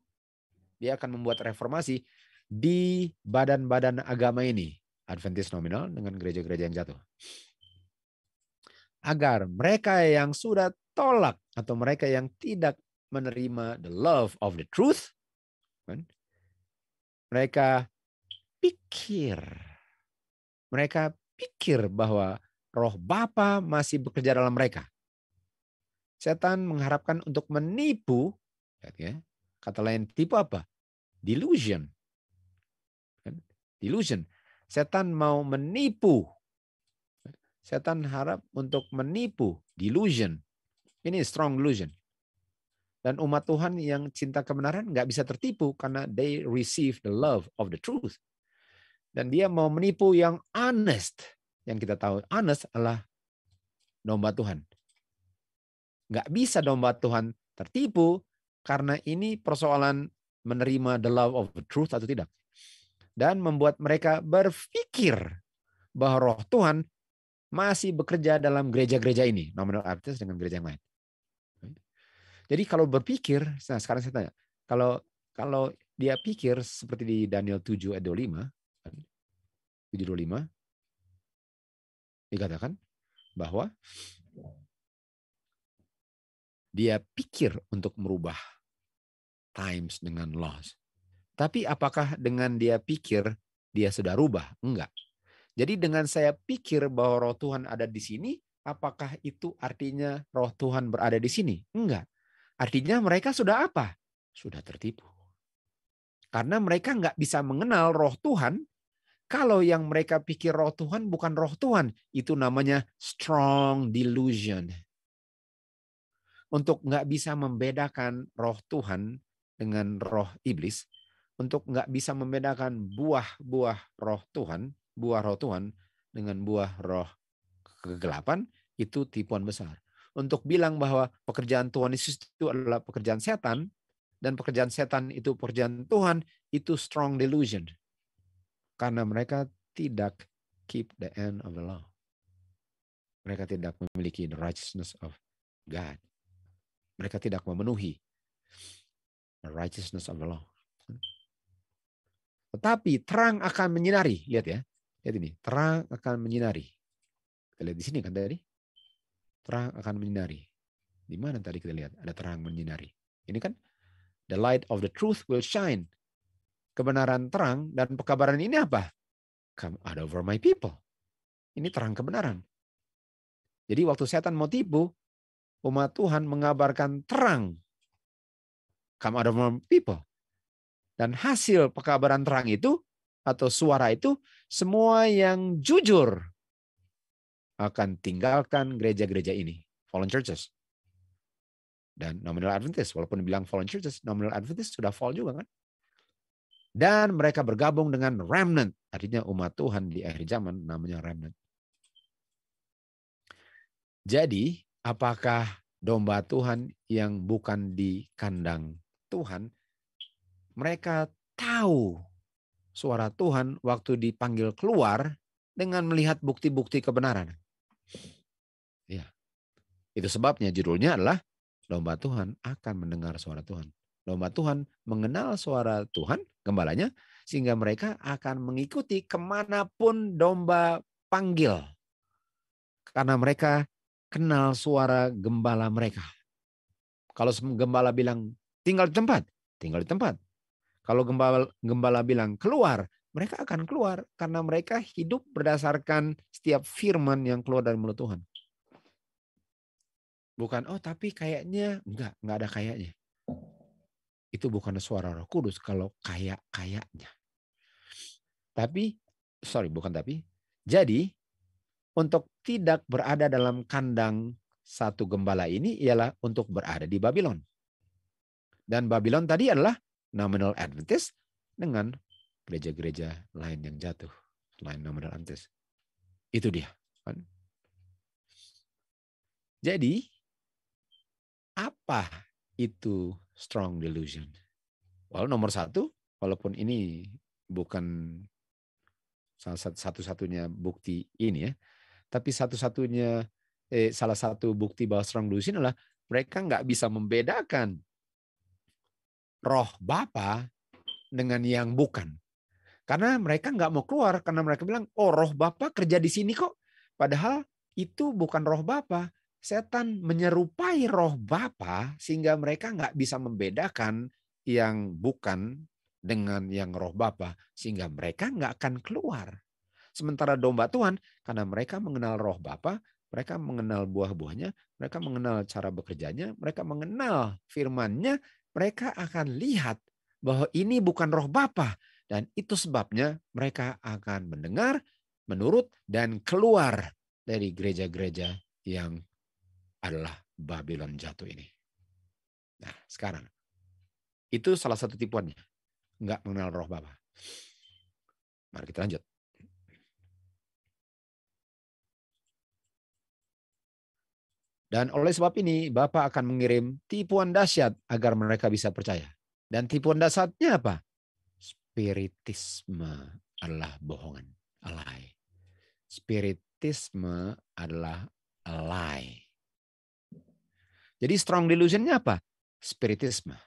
Dia akan membuat reformasi di badan-badan agama ini, Adventist nominal dengan gereja-gereja yang jatuh. Agar mereka yang sudah tolak atau mereka yang tidak menerima the love of the truth, kan? mereka pikir, mereka pikir bahwa roh Bapa masih bekerja dalam mereka. Setan mengharapkan untuk menipu, kan, ya? kata lain tipu apa? Delusion. Kan? Delusion. Setan mau menipu. Setan harap untuk menipu, delusion. Ini strong delusion dan umat Tuhan yang cinta kebenaran nggak bisa tertipu karena they receive the love of the truth. Dan dia mau menipu yang honest. Yang kita tahu honest adalah domba Tuhan. Nggak bisa domba Tuhan tertipu karena ini persoalan menerima the love of the truth atau tidak. Dan membuat mereka berpikir bahwa roh Tuhan masih bekerja dalam gereja-gereja ini. Nomor artis dengan gereja yang lain. Jadi kalau berpikir, nah sekarang saya tanya, kalau kalau dia pikir seperti di Daniel 7 ayat 25, 725 kan? dikatakan bahwa dia pikir untuk merubah times dengan loss. Tapi apakah dengan dia pikir dia sudah rubah? Enggak. Jadi dengan saya pikir bahwa roh Tuhan ada di sini, apakah itu artinya roh Tuhan berada di sini? Enggak. Artinya mereka sudah apa? Sudah tertipu. Karena mereka nggak bisa mengenal roh Tuhan. Kalau yang mereka pikir roh Tuhan bukan roh Tuhan. Itu namanya strong delusion. Untuk nggak bisa membedakan roh Tuhan dengan roh iblis. Untuk nggak bisa membedakan buah-buah roh Tuhan. Buah roh Tuhan dengan buah roh kegelapan. Itu tipuan besar untuk bilang bahwa pekerjaan Tuhan Yesus itu adalah pekerjaan setan dan pekerjaan setan itu pekerjaan Tuhan itu strong delusion karena mereka tidak keep the end of the law. Mereka tidak memiliki the righteousness of God. Mereka tidak memenuhi the righteousness of the law. Tetapi terang akan menyinari. Lihat ya. Lihat ini. Terang akan menyinari. Kita lihat di sini kan tadi terang akan menyinari. Di mana tadi kita lihat ada terang menyinari. Ini kan the light of the truth will shine. Kebenaran terang dan pekabaran ini apa? Come out over my people. Ini terang kebenaran. Jadi waktu setan mau tipu, umat Tuhan mengabarkan terang. Come out over my people. Dan hasil pekabaran terang itu atau suara itu semua yang jujur akan tinggalkan gereja-gereja ini, fallen churches. Dan nominal Adventist, walaupun bilang fallen churches, nominal Adventist sudah fall juga kan. Dan mereka bergabung dengan remnant, artinya umat Tuhan di akhir zaman namanya remnant. Jadi, apakah domba Tuhan yang bukan di kandang Tuhan, mereka tahu suara Tuhan waktu dipanggil keluar dengan melihat bukti-bukti kebenaran. Ya. Itu sebabnya judulnya adalah Domba Tuhan akan mendengar suara Tuhan. Domba Tuhan mengenal suara Tuhan, gembalanya, sehingga mereka akan mengikuti kemanapun domba panggil. Karena mereka kenal suara gembala mereka. Kalau gembala bilang tinggal di tempat, tinggal di tempat. Kalau gembala, gembala bilang keluar, mereka akan keluar karena mereka hidup berdasarkan setiap firman yang keluar dari mulut Tuhan. Bukan oh tapi kayaknya enggak, enggak ada kayaknya. Itu bukan suara Roh Kudus kalau kayak kayaknya. Tapi sorry bukan tapi. Jadi untuk tidak berada dalam kandang satu gembala ini ialah untuk berada di Babylon. Dan Babylon tadi adalah nominal Adventist dengan gereja-gereja lain yang jatuh, lain dan antis. Itu dia. Kan? Jadi, apa itu strong delusion? Well, nomor satu, walaupun ini bukan salah satu-satunya bukti ini ya, tapi satu-satunya eh, salah satu bukti bahwa strong delusion adalah mereka nggak bisa membedakan roh Bapa dengan yang bukan. Karena mereka nggak mau keluar, karena mereka bilang, oh roh Bapa kerja di sini kok. Padahal itu bukan roh Bapa. Setan menyerupai roh Bapa sehingga mereka nggak bisa membedakan yang bukan dengan yang roh Bapa sehingga mereka nggak akan keluar. Sementara domba Tuhan karena mereka mengenal roh Bapa, mereka mengenal buah-buahnya, mereka mengenal cara bekerjanya, mereka mengenal firman-Nya, mereka akan lihat bahwa ini bukan roh Bapa, dan itu sebabnya mereka akan mendengar, menurut, dan keluar dari gereja-gereja yang adalah Babylon jatuh ini. Nah, sekarang itu salah satu tipuannya. Enggak mengenal roh Bapa. Mari kita lanjut. Dan oleh sebab ini, Bapa akan mengirim tipuan dahsyat agar mereka bisa percaya. Dan tipuan dasyatnya apa? spiritisme adalah bohongan, a lie. Spiritisme adalah a lie. Jadi strong delusionnya apa? Spiritisme.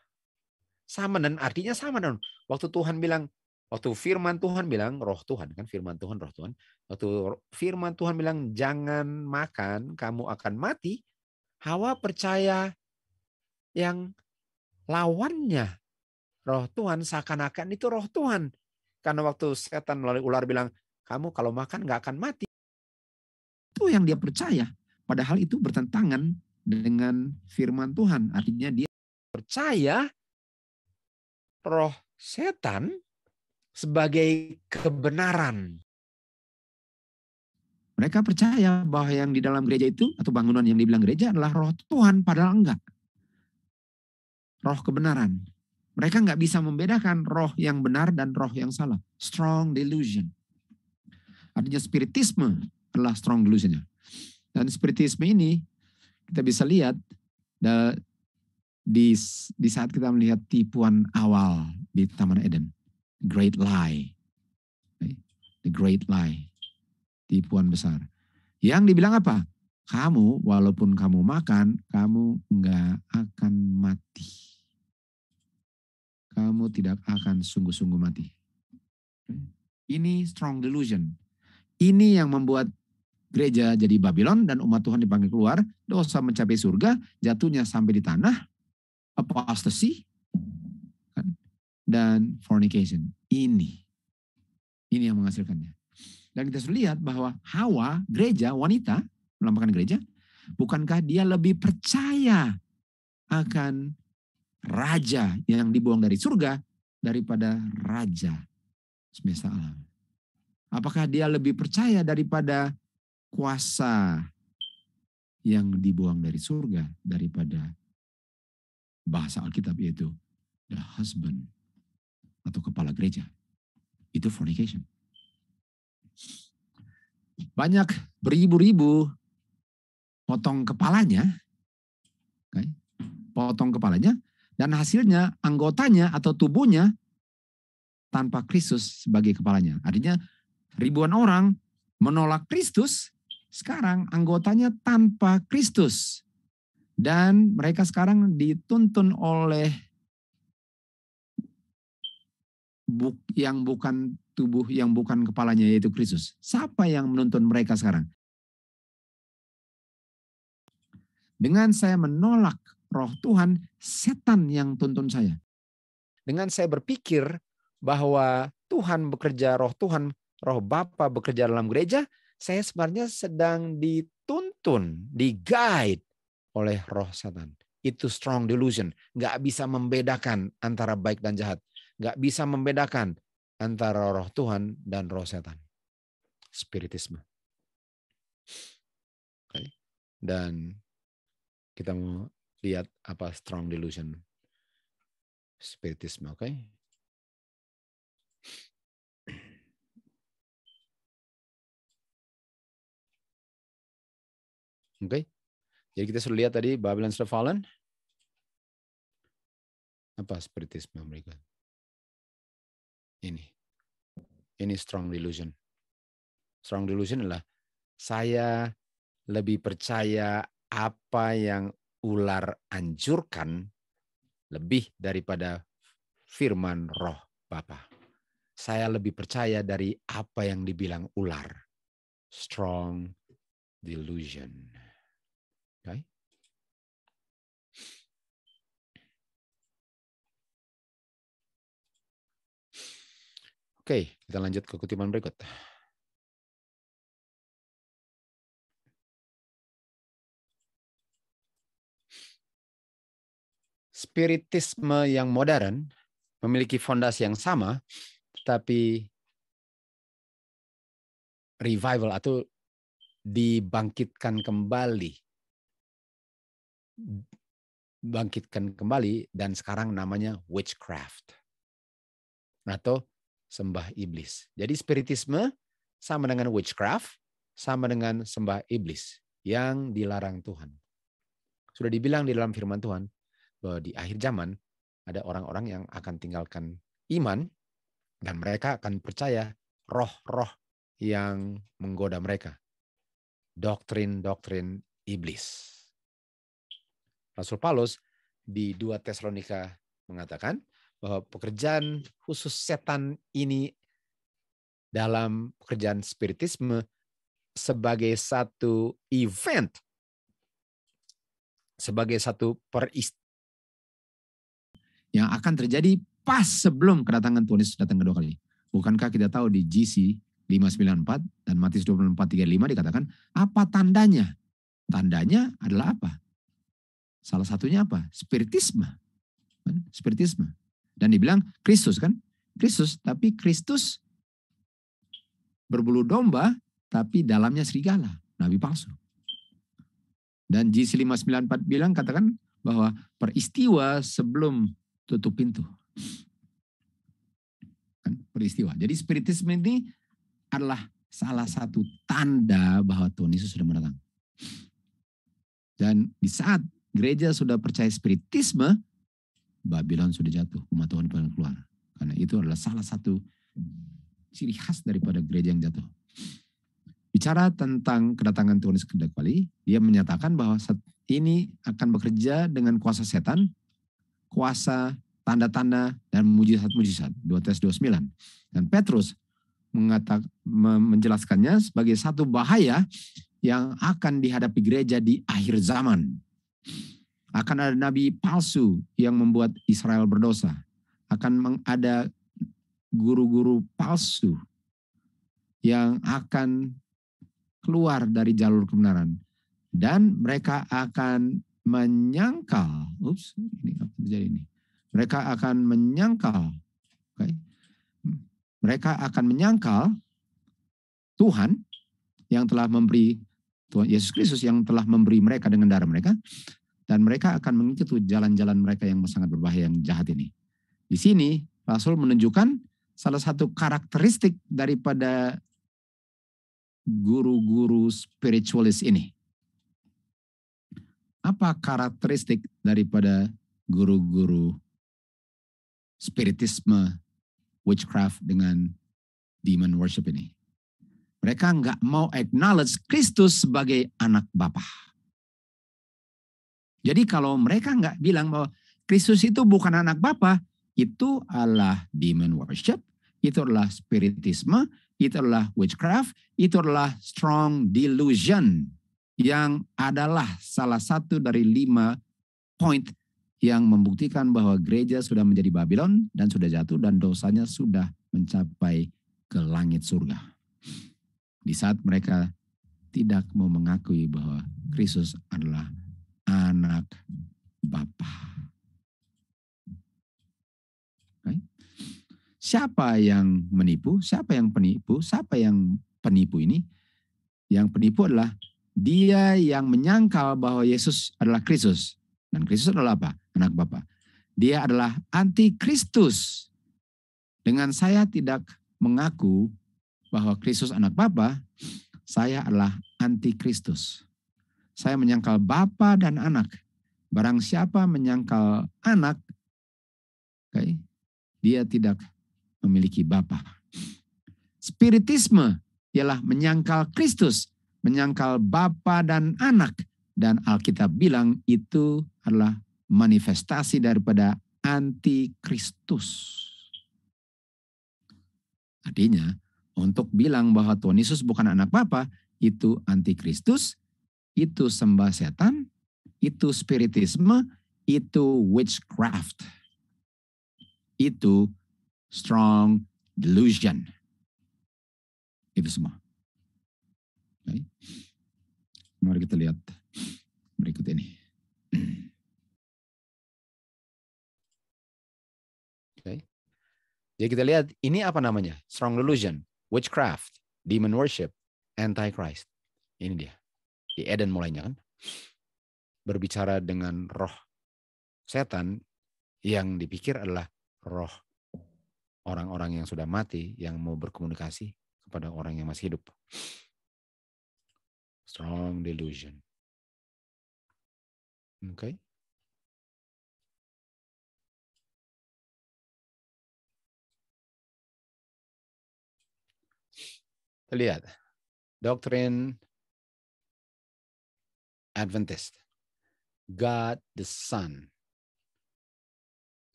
Sama dan artinya sama dan waktu Tuhan bilang waktu firman Tuhan bilang roh Tuhan kan firman Tuhan roh Tuhan waktu firman Tuhan bilang jangan makan kamu akan mati Hawa percaya yang lawannya roh Tuhan, seakan-akan itu roh Tuhan. Karena waktu setan melalui ular bilang, kamu kalau makan nggak akan mati. Itu yang dia percaya. Padahal itu bertentangan dengan firman Tuhan. Artinya dia percaya roh setan sebagai kebenaran. Mereka percaya bahwa yang di dalam gereja itu atau bangunan yang dibilang gereja adalah roh Tuhan padahal enggak. Roh kebenaran. Mereka nggak bisa membedakan roh yang benar dan roh yang salah. Strong delusion. Artinya spiritisme adalah strong delusionnya. Dan spiritisme ini kita bisa lihat di, di saat kita melihat tipuan awal di Taman Eden. Great lie. The great lie. Tipuan besar. Yang dibilang apa? Kamu walaupun kamu makan, kamu nggak akan mati kamu tidak akan sungguh-sungguh mati. Ini strong delusion. Ini yang membuat gereja jadi Babylon dan umat Tuhan dipanggil keluar, dosa mencapai surga, jatuhnya sampai di tanah, apostasi kan? dan fornication. Ini. Ini yang menghasilkannya. Dan kita sudah lihat bahwa Hawa, gereja, wanita, melambangkan gereja, bukankah dia lebih percaya akan raja yang dibuang dari surga daripada raja semesta alam. Apakah dia lebih percaya daripada kuasa yang dibuang dari surga daripada bahasa Alkitab yaitu the husband atau kepala gereja. Itu fornication. Banyak beribu-ribu potong kepalanya, potong kepalanya dan hasilnya anggotanya atau tubuhnya tanpa Kristus sebagai kepalanya. Artinya ribuan orang menolak Kristus, sekarang anggotanya tanpa Kristus. Dan mereka sekarang dituntun oleh buk, yang bukan tubuh yang bukan kepalanya yaitu Kristus. Siapa yang menuntun mereka sekarang? Dengan saya menolak roh Tuhan, setan yang tuntun saya. Dengan saya berpikir bahwa Tuhan bekerja, roh Tuhan, roh Bapa bekerja dalam gereja, saya sebenarnya sedang dituntun, di-guide oleh roh setan. Itu strong delusion. Gak bisa membedakan antara baik dan jahat. Gak bisa membedakan antara roh Tuhan dan roh setan. Spiritisme. Okay. Dan kita mau lihat apa strong delusion spiritisme, oke? Okay? Oke. Okay? Jadi kita sudah lihat tadi Babylon sudah fallen. Apa spiritisme mereka? Ini. Ini strong delusion. Strong delusion adalah saya lebih percaya apa yang ular anjurkan lebih daripada firman roh Bapa. Saya lebih percaya dari apa yang dibilang ular. Strong delusion. Okay? Oke, okay, kita lanjut ke kutipan berikut. spiritisme yang modern memiliki fondasi yang sama, tetapi revival atau dibangkitkan kembali. Bangkitkan kembali dan sekarang namanya witchcraft atau sembah iblis. Jadi spiritisme sama dengan witchcraft, sama dengan sembah iblis yang dilarang Tuhan. Sudah dibilang di dalam firman Tuhan, bahwa eh, di akhir zaman ada orang-orang yang akan tinggalkan iman dan mereka akan percaya roh-roh yang menggoda mereka. Doktrin-doktrin iblis. Rasul Paulus di dua Tesalonika mengatakan bahwa pekerjaan khusus setan ini dalam pekerjaan spiritisme sebagai satu event, sebagai satu peristiwa yang akan terjadi pas sebelum kedatangan Tuhan Yesus datang kedua kali. Bukankah kita tahu di GC 594 dan Matius 2435 dikatakan apa tandanya? Tandanya adalah apa? Salah satunya apa? Spiritisme. Kan? Spiritisme. Dan dibilang Kristus kan? Kristus, tapi Kristus berbulu domba, tapi dalamnya serigala, nabi palsu. Dan GC 594 bilang katakan bahwa peristiwa sebelum tutup pintu. Kan peristiwa. Jadi spiritisme ini adalah salah satu tanda bahwa Tuhan Yesus sudah datang. Dan di saat gereja sudah percaya spiritisme, Babylon sudah jatuh, umat Tuhan akan keluar. Karena itu adalah salah satu ciri khas daripada gereja yang jatuh. Bicara tentang kedatangan Tuhan Yesus kedua kali, dia menyatakan bahwa ini akan bekerja dengan kuasa setan kuasa, tanda-tanda, dan mujizat-mujizat. 2 tes 29. Dan Petrus mengatakan menjelaskannya sebagai satu bahaya yang akan dihadapi gereja di akhir zaman. Akan ada nabi palsu yang membuat Israel berdosa. Akan ada guru-guru palsu yang akan keluar dari jalur kebenaran dan mereka akan menyangkal, ups, ini apa terjadi ini? Mereka akan menyangkal, okay? Hmm. mereka akan menyangkal Tuhan yang telah memberi Tuhan Yesus Kristus yang telah memberi mereka dengan darah mereka, dan mereka akan mengikuti jalan-jalan mereka yang sangat berbahaya yang jahat ini. Di sini Rasul menunjukkan salah satu karakteristik daripada guru-guru spiritualis ini apa karakteristik daripada guru-guru spiritisme witchcraft dengan demon worship ini? Mereka nggak mau acknowledge Kristus sebagai anak Bapa. Jadi kalau mereka nggak bilang bahwa Kristus itu bukan anak Bapa, itu adalah demon worship, itu adalah spiritisme, itu adalah witchcraft, itu adalah strong delusion yang adalah salah satu dari lima poin yang membuktikan bahwa gereja sudah menjadi Babylon dan sudah jatuh dan dosanya sudah mencapai ke langit surga. Di saat mereka tidak mau mengakui bahwa Kristus adalah anak Bapa. Siapa yang menipu? Siapa yang penipu? Siapa yang penipu ini? Yang penipu adalah dia yang menyangkal bahwa Yesus adalah Kristus. Dan Kristus adalah apa? Anak Bapa. Dia adalah anti Kristus. Dengan saya tidak mengaku bahwa Kristus anak Bapa, saya adalah anti Kristus. Saya menyangkal Bapa dan anak. Barang siapa menyangkal anak, okay, dia tidak memiliki Bapa. Spiritisme ialah menyangkal Kristus menyangkal Bapa dan Anak dan Alkitab bilang itu adalah manifestasi daripada antikristus. Artinya, untuk bilang bahwa Tuhan Yesus bukan anak Bapa, itu antikristus, itu sembah setan, itu spiritisme, itu witchcraft. Itu strong delusion. Itu semua. Baik. Mari kita lihat berikut ini. Okay. Ya, Jadi kita lihat ini apa namanya? Strong delusion, witchcraft, demon worship, antichrist. Ini dia. Di Eden mulainya kan. Berbicara dengan roh setan yang dipikir adalah roh orang-orang yang sudah mati yang mau berkomunikasi kepada orang yang masih hidup strong delusion. Okay? Lihat, doctrine Adventist. God the Son.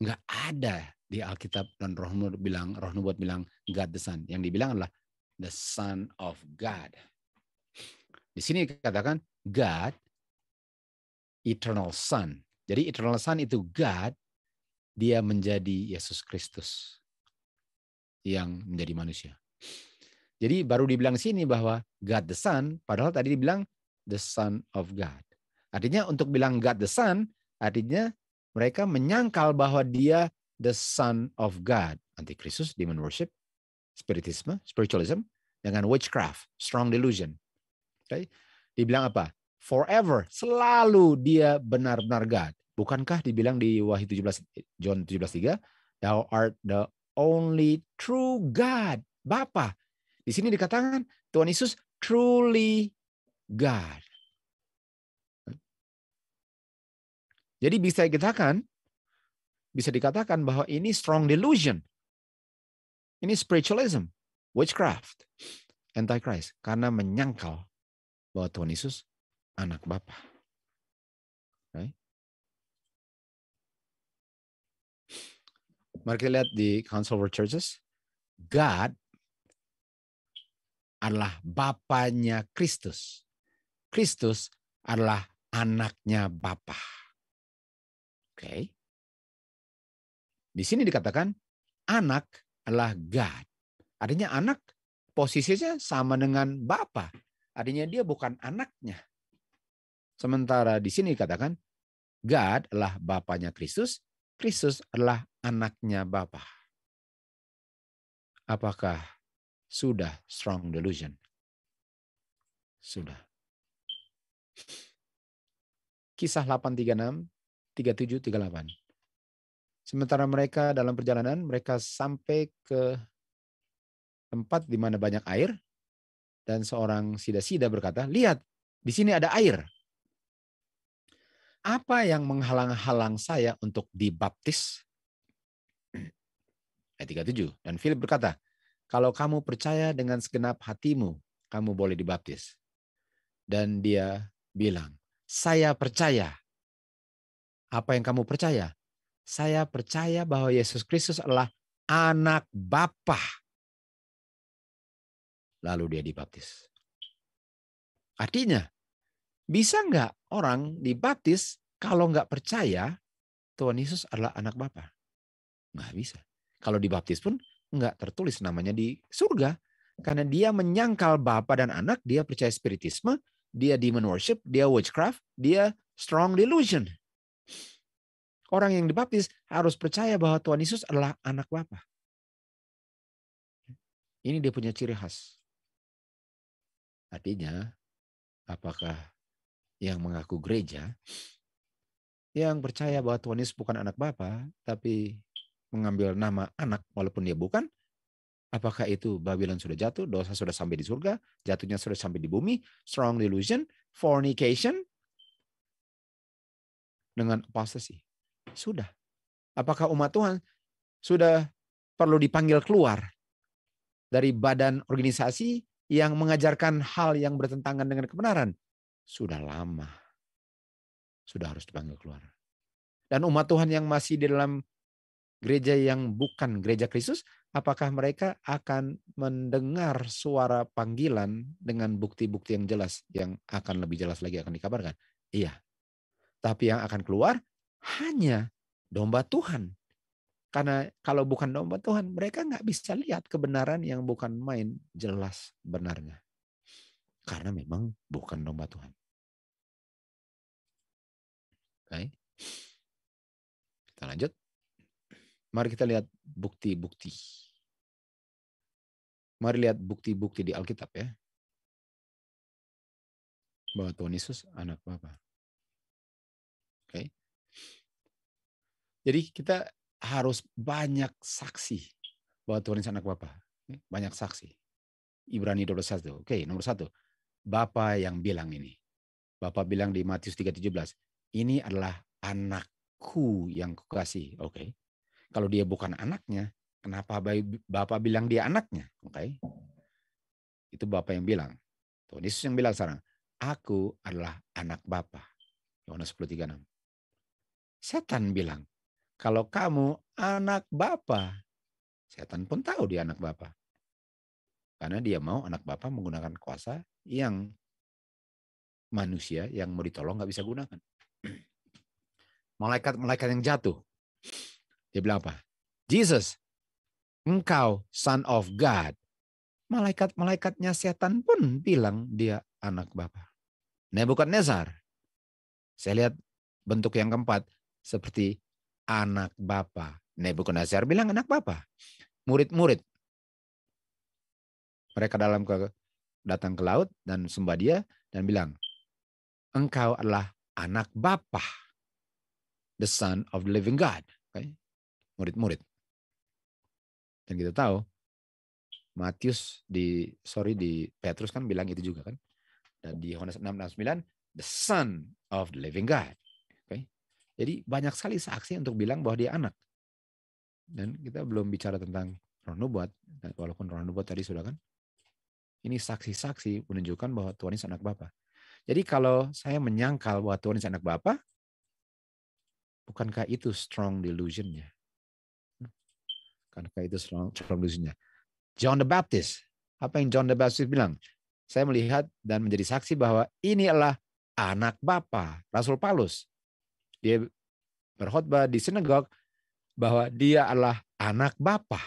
Nggak ada di Alkitab dan Roh Nubuat bilang Roh Nubuat bilang God the Son. Yang dibilang adalah the Son of God. Di sini dikatakan God, eternal Son. Jadi eternal Son itu God, dia menjadi Yesus Kristus yang menjadi manusia. Jadi baru dibilang sini bahwa God the Son, padahal tadi dibilang the Son of God. Artinya untuk bilang God the Son, artinya mereka menyangkal bahwa dia the Son of God. Antikristus, demon worship, spiritisme, spiritualism, dengan witchcraft, strong delusion. Okay? dibilang apa? Forever, selalu dia benar-benar God. Bukankah dibilang di Wahyu 17 John 17:3, thou art the only true God, Bapa. Di sini dikatakan Tuhan Yesus truly God. Jadi bisa dikatakan bisa dikatakan bahwa ini strong delusion. Ini spiritualism, witchcraft, antichrist karena menyangkal bahwa Tuhan Yesus anak Bapa. Right? Mari kita lihat di Council of Churches. God adalah Bapaknya Kristus. Kristus adalah anaknya Bapa. Oke. Okay. Di sini dikatakan anak adalah God. Artinya anak posisinya sama dengan Bapa. Artinya dia bukan anaknya. Sementara di sini dikatakan God adalah bapaknya Kristus, Kristus adalah anaknya Bapa. Apakah sudah strong delusion? Sudah. Kisah 836, 37, 38. Sementara mereka dalam perjalanan, mereka sampai ke tempat di mana banyak air, dan seorang sida-sida berkata, lihat, di sini ada air. Apa yang menghalang-halang saya untuk dibaptis? Ayat 37. Dan Philip berkata, kalau kamu percaya dengan segenap hatimu, kamu boleh dibaptis. Dan dia bilang, saya percaya. Apa yang kamu percaya? Saya percaya bahwa Yesus Kristus adalah anak Bapa lalu dia dibaptis. Artinya, bisa nggak orang dibaptis kalau nggak percaya Tuhan Yesus adalah anak Bapa? Nggak bisa. Kalau dibaptis pun nggak tertulis namanya di surga. Karena dia menyangkal Bapa dan anak, dia percaya spiritisme, dia demon worship, dia witchcraft, dia strong delusion. Orang yang dibaptis harus percaya bahwa Tuhan Yesus adalah anak Bapa. Ini dia punya ciri khas. Artinya, apakah yang mengaku gereja, yang percaya bahwa Tuhan Yesus bukan anak Bapa, tapi mengambil nama anak walaupun dia bukan, apakah itu Babylon sudah jatuh, dosa sudah sampai di surga, jatuhnya sudah sampai di bumi, strong delusion, fornication, dengan apostasy. Sudah. Apakah umat Tuhan sudah perlu dipanggil keluar dari badan organisasi yang mengajarkan hal yang bertentangan dengan kebenaran sudah lama sudah harus dipanggil keluar. Dan umat Tuhan yang masih di dalam gereja yang bukan gereja Kristus, apakah mereka akan mendengar suara panggilan dengan bukti-bukti yang jelas yang akan lebih jelas lagi akan dikabarkan? Iya. Tapi yang akan keluar hanya domba Tuhan karena kalau bukan domba Tuhan, mereka nggak bisa lihat kebenaran yang bukan main jelas benarnya. Karena memang bukan domba Tuhan. Oke. Kita lanjut. Mari kita lihat bukti-bukti. Mari lihat bukti-bukti di Alkitab ya. Bahwa Tuhan Yesus anak Bapa. Oke. Jadi kita harus banyak saksi bahwa Tuhan Yesus anak Bapa. Banyak saksi. Ibrani 21. Oke, nomor satu. Bapa yang bilang ini. Bapak bilang di Matius 3.17. Ini adalah anakku yang kukasih. Oke. Kalau dia bukan anaknya, kenapa Bapak bilang dia anaknya? Oke. Itu Bapak yang bilang. Tuhan Yesus yang bilang sekarang. Aku adalah anak Bapa. Yohanes 10.36. Setan bilang, kalau kamu anak Bapa. Setan pun tahu dia anak Bapa. Karena dia mau anak Bapa menggunakan kuasa yang manusia yang mau ditolong nggak bisa gunakan. Malaikat-malaikat yang jatuh. Dia bilang apa? Jesus, engkau son of God. Malaikat-malaikatnya setan pun bilang dia anak Bapa. Nebukadnezar. Saya lihat bentuk yang keempat seperti anak Bapa. Nebukadnezar bilang anak Bapa. Murid-murid. Mereka dalam ke, datang ke laut dan sembah dia dan bilang, engkau adalah anak Bapa. The son of the living God. Okay? Murid-murid. Dan kita tahu, Matius di sorry di Petrus kan bilang itu juga kan. Dan di Yohanes 6 69 the son of the living God. Jadi banyak sekali saksi untuk bilang bahwa dia anak. Dan kita belum bicara tentang Ronubat, walaupun Ronubat tadi sudah kan. Ini saksi-saksi menunjukkan bahwa Tuhan Yesus anak Bapa. Jadi kalau saya menyangkal bahwa Tuhan Yesus anak Bapa, bukankah itu strong delusionnya? Bukankah itu strong, strong delusionnya? John the Baptist, apa yang John the Baptist bilang? Saya melihat dan menjadi saksi bahwa ini adalah anak Bapa, Rasul Paulus dia berkhotbah di sinagog bahwa dia adalah anak Bapa.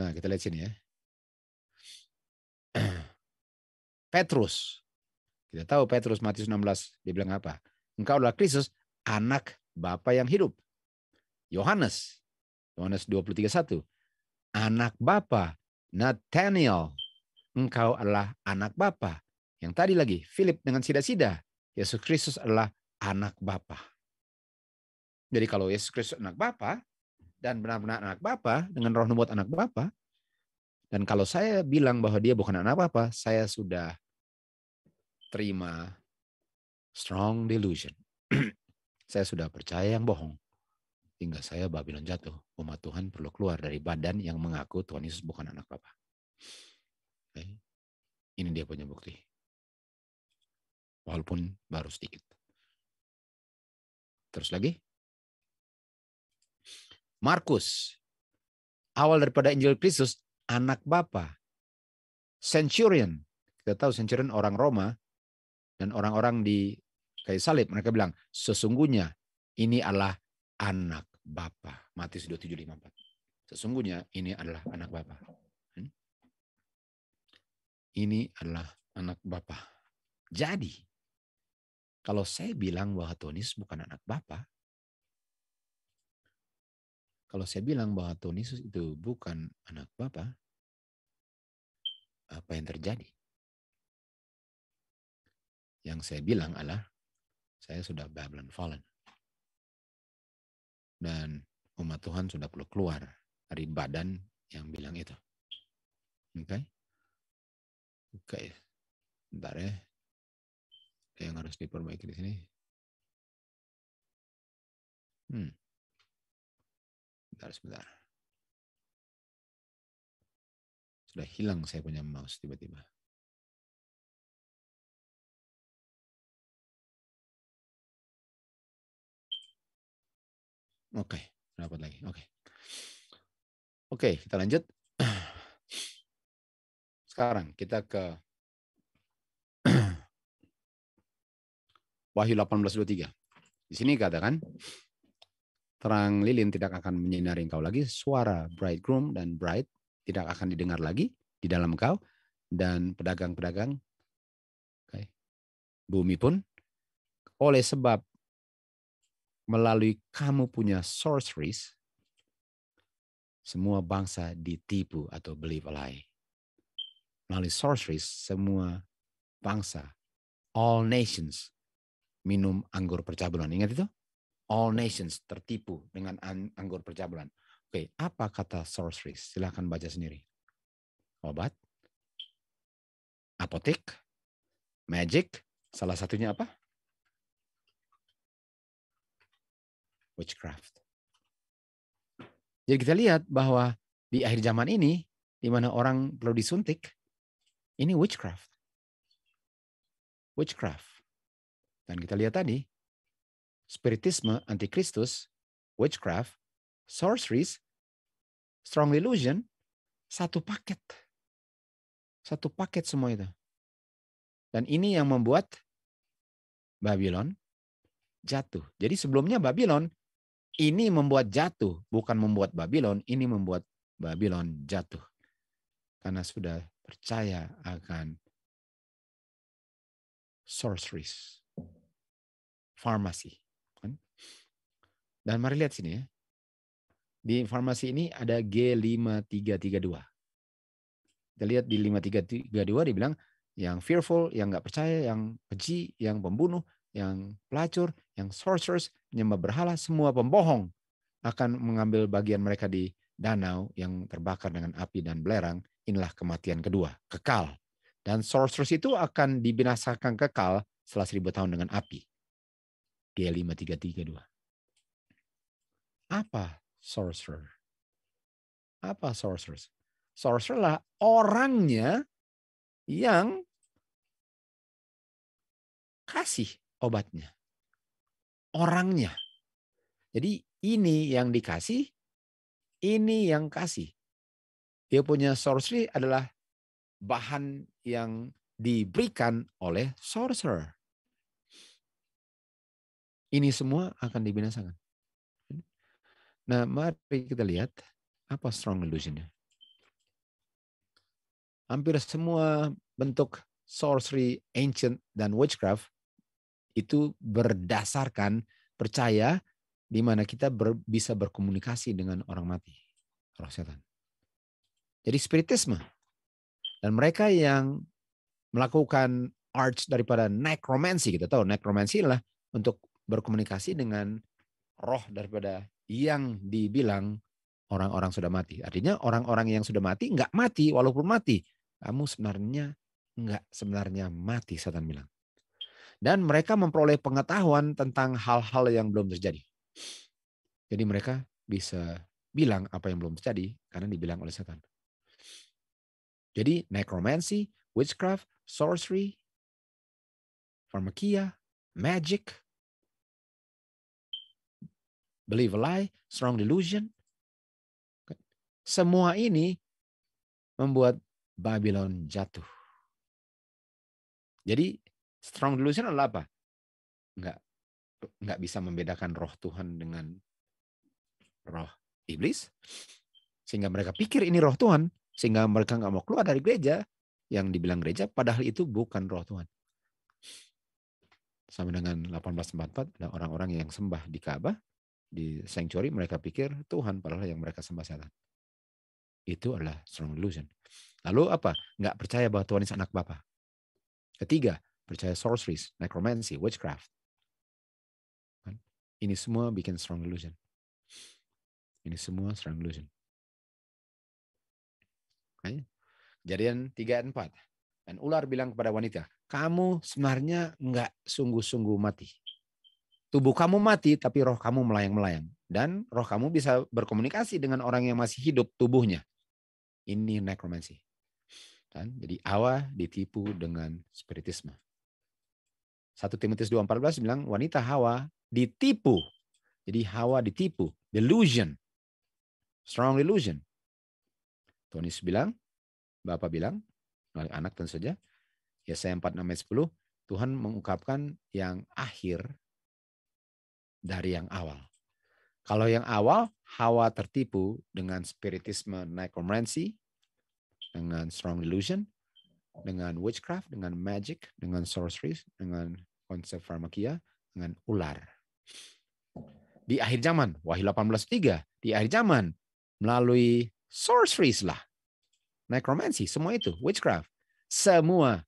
Nah, kita lihat sini ya. Petrus. Kita tahu Petrus Matius 16 dia bilang apa? Engkau adalah Kristus, anak Bapa yang hidup. Yohanes. Yohanes 23:1. Anak Bapa, Nathaniel. Engkau adalah anak Bapa. Yang tadi lagi, Philip dengan sida-sida, Yesus Kristus adalah anak Bapa. Jadi kalau Yesus Kristus anak Bapa dan benar-benar anak Bapa dengan roh nubuat anak Bapa, dan kalau saya bilang bahwa dia bukan anak Bapa, saya sudah terima strong delusion. saya sudah percaya yang bohong. Hingga saya Babylon jatuh. Umat Tuhan perlu keluar dari badan yang mengaku Tuhan Yesus bukan anak Bapa. Okay. Ini dia punya bukti walaupun baru sedikit. Terus lagi. Markus, awal daripada Injil Kristus, anak Bapa, centurion. Kita tahu centurion orang Roma dan orang-orang di kayu salib. Mereka bilang, sesungguhnya ini adalah anak Bapa. Matius 2754. Sesungguhnya ini adalah anak Bapa. Hmm? Ini adalah anak Bapa. Jadi, kalau saya bilang bahwa Tuhan Yesus bukan anak Bapa, kalau saya bilang bahwa Tuhan Yesus itu bukan anak Bapa, apa yang terjadi? Yang saya bilang adalah saya sudah Babylon fallen. Dan umat Tuhan sudah perlu keluar dari badan yang bilang itu. Oke? Okay? Oke. Okay. Bentar ya yang harus diperbaiki di sini? Hmm. Bentar, sebentar. Sudah hilang saya punya mouse tiba-tiba. Oke, okay, dapat lagi. Oke. Okay. Oke, okay, kita lanjut. Sekarang kita ke Wahyu 18:23. Di sini katakan terang lilin tidak akan menyinari engkau lagi, suara bridegroom dan bride tidak akan didengar lagi di dalam engkau dan pedagang-pedagang okay, bumi pun oleh sebab melalui kamu punya sorceries semua bangsa ditipu atau beli lie. Melalui sorceries semua bangsa all nations minum anggur percabulan. Ingat itu? All nations tertipu dengan anggur percabulan. Oke, apa kata sorcery? Silahkan baca sendiri. Obat, apotek, magic, salah satunya apa? Witchcraft. Jadi ya, kita lihat bahwa di akhir zaman ini, di mana orang perlu disuntik, ini witchcraft. Witchcraft. Dan kita lihat tadi, spiritisme, antikristus, witchcraft, sorceries, strong illusion, satu paket. Satu paket semua itu. Dan ini yang membuat Babylon jatuh. Jadi sebelumnya Babylon ini membuat jatuh, bukan membuat Babylon, ini membuat Babylon jatuh. Karena sudah percaya akan sorceries farmasi. Kan? Dan mari lihat sini ya. Di farmasi ini ada G5332. Kita lihat di 5332 dibilang yang fearful, yang nggak percaya, yang keji, yang pembunuh, yang pelacur, yang sorcerers, penyembah berhala, semua pembohong akan mengambil bagian mereka di danau yang terbakar dengan api dan belerang. Inilah kematian kedua, kekal. Dan sorcerers itu akan dibinasakan kekal setelah seribu tahun dengan api. G5332. Apa sorcerer? Apa sorcerers? Sorcerer lah orangnya yang kasih obatnya. Orangnya. Jadi ini yang dikasih, ini yang kasih. Dia punya sorcery adalah bahan yang diberikan oleh sorcerer. Ini semua akan dibinasakan. Nah, mari kita lihat apa strong illusion-nya. Hampir semua bentuk sorcery, ancient, dan witchcraft itu berdasarkan percaya di mana kita ber, bisa berkomunikasi dengan orang mati, roh setan. Jadi spiritisme. Dan mereka yang melakukan arts daripada necromancy, kita tahu necromancy adalah untuk berkomunikasi dengan roh daripada yang dibilang orang-orang sudah mati. Artinya orang-orang yang sudah mati nggak mati walaupun mati. Kamu sebenarnya nggak sebenarnya mati, setan bilang. Dan mereka memperoleh pengetahuan tentang hal-hal yang belum terjadi. Jadi mereka bisa bilang apa yang belum terjadi karena dibilang oleh setan. Jadi necromancy, witchcraft, sorcery, pharmakia, magic, believe a lie, strong delusion. Semua ini membuat Babylon jatuh. Jadi strong delusion adalah apa? Enggak enggak bisa membedakan roh Tuhan dengan roh iblis sehingga mereka pikir ini roh Tuhan sehingga mereka nggak mau keluar dari gereja yang dibilang gereja padahal itu bukan roh Tuhan sama dengan 1844 orang-orang yang sembah di Ka'bah di sanctuary mereka pikir Tuhan padahal yang mereka sembah setan. Itu adalah strong illusion Lalu apa? Nggak percaya bahwa Tuhan itu anak Bapa. Ketiga, percaya sorceries, necromancy, witchcraft. Kan? Ini semua bikin strong illusion Ini semua strong illusion Jadi kan? Kejadian tiga dan 4. Dan ular bilang kepada wanita, kamu sebenarnya nggak sungguh-sungguh mati. Tubuh kamu mati tapi roh kamu melayang-melayang dan roh kamu bisa berkomunikasi dengan orang yang masih hidup tubuhnya. Ini necromancy. Kan? Jadi Hawa ditipu dengan spiritisme. 1 Timotius 2:14 bilang wanita Hawa ditipu. Jadi Hawa ditipu, delusion. Strong delusion. Tonis bilang, Bapak bilang, melalui anak tentu saja, Yesaya 4 6 10, Tuhan mengungkapkan yang akhir dari yang awal. Kalau yang awal, Hawa tertipu dengan spiritisme necromancy, dengan strong illusion, dengan witchcraft, dengan magic, dengan sorcery, dengan konsep farmakia, dengan ular. Di akhir zaman, Wahyu 18.3, di akhir zaman, melalui sorcery lah, necromancy, semua itu, witchcraft, semua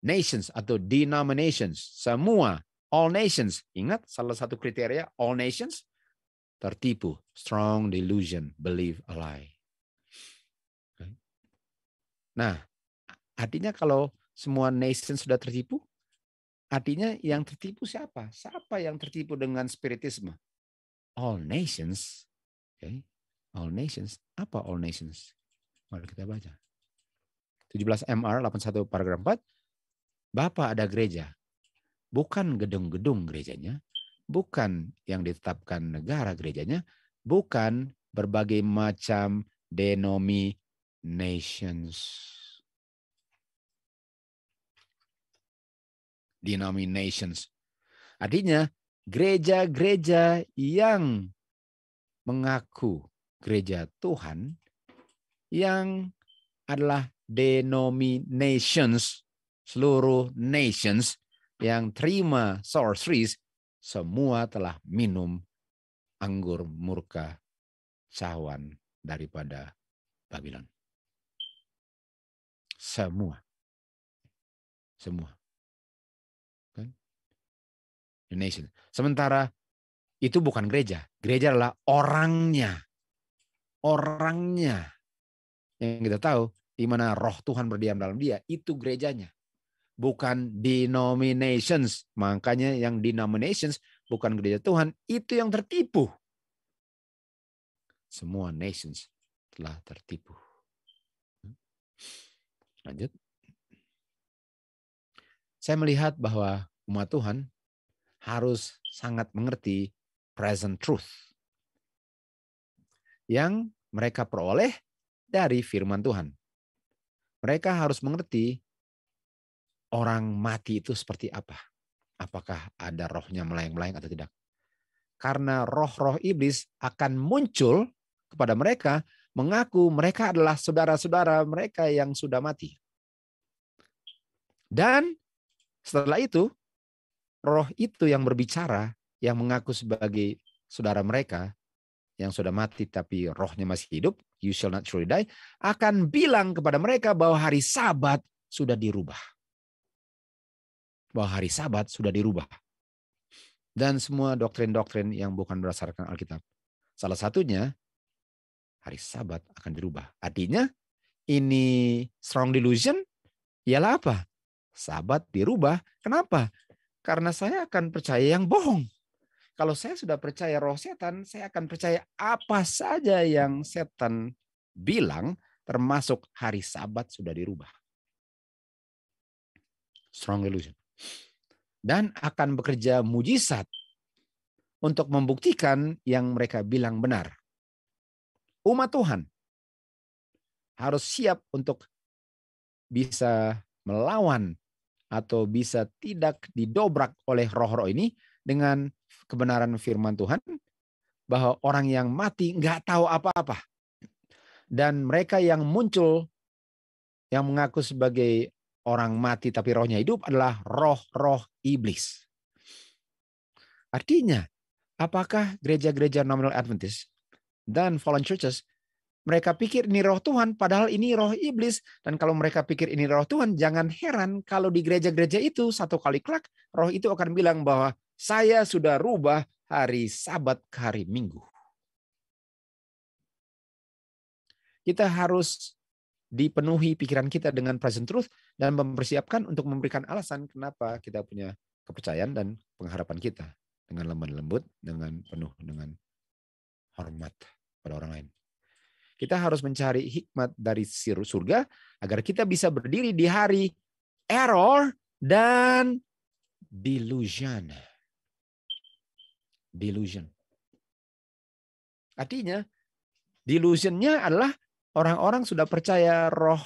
nations atau denominations, semua all nations. Ingat salah satu kriteria all nations tertipu, strong delusion, believe a lie. Nah, artinya kalau semua nations sudah tertipu, artinya yang tertipu siapa? Siapa yang tertipu dengan spiritisme? All nations. Okay. All nations. Apa all nations? Mari kita baca. 17 MR 81 paragraf 4. Bapak ada gereja, bukan gedung-gedung gerejanya, bukan yang ditetapkan negara gerejanya, bukan berbagai macam denominations. Denominations. Artinya gereja-gereja yang mengaku gereja Tuhan yang adalah denominations seluruh nations yang terima sorceries semua telah minum anggur murka cawan daripada Babylon. Semua. Semua. Kan? The nation. Sementara itu bukan gereja. Gereja adalah orangnya. Orangnya. Yang kita tahu di mana roh Tuhan berdiam dalam dia, itu gerejanya bukan denominations. Makanya yang denominations bukan gereja Tuhan, itu yang tertipu. Semua nations telah tertipu. Lanjut. Saya melihat bahwa umat Tuhan harus sangat mengerti present truth yang mereka peroleh dari firman Tuhan. Mereka harus mengerti orang mati itu seperti apa? Apakah ada rohnya melayang-melayang atau tidak? Karena roh-roh iblis akan muncul kepada mereka mengaku mereka adalah saudara-saudara mereka yang sudah mati. Dan setelah itu roh itu yang berbicara yang mengaku sebagai saudara mereka yang sudah mati tapi rohnya masih hidup, you shall not surely die, akan bilang kepada mereka bahwa hari sabat sudah dirubah bahwa hari Sabat sudah dirubah. Dan semua doktrin-doktrin yang bukan berdasarkan Alkitab. Salah satunya hari Sabat akan dirubah. Artinya ini strong delusion ialah apa? Sabat dirubah. Kenapa? Karena saya akan percaya yang bohong. Kalau saya sudah percaya roh setan, saya akan percaya apa saja yang setan bilang, termasuk hari Sabat sudah dirubah. Strong illusion dan akan bekerja mujizat untuk membuktikan yang mereka bilang benar. Umat Tuhan harus siap untuk bisa melawan atau bisa tidak didobrak oleh roh-roh ini dengan kebenaran firman Tuhan bahwa orang yang mati nggak tahu apa-apa. Dan mereka yang muncul yang mengaku sebagai orang mati tapi rohnya hidup adalah roh-roh iblis. Artinya, apakah gereja-gereja nominal Adventist dan fallen churches mereka pikir ini roh Tuhan padahal ini roh iblis dan kalau mereka pikir ini roh Tuhan jangan heran kalau di gereja-gereja itu satu kali kelak roh itu akan bilang bahwa saya sudah rubah hari sabat ke hari minggu. Kita harus dipenuhi pikiran kita dengan present truth dan mempersiapkan untuk memberikan alasan kenapa kita punya kepercayaan dan pengharapan kita dengan lembut lembut, dengan penuh dengan hormat pada orang lain. Kita harus mencari hikmat dari surga agar kita bisa berdiri di hari error dan delusion. Delusion. Artinya, delusionnya adalah orang-orang sudah percaya roh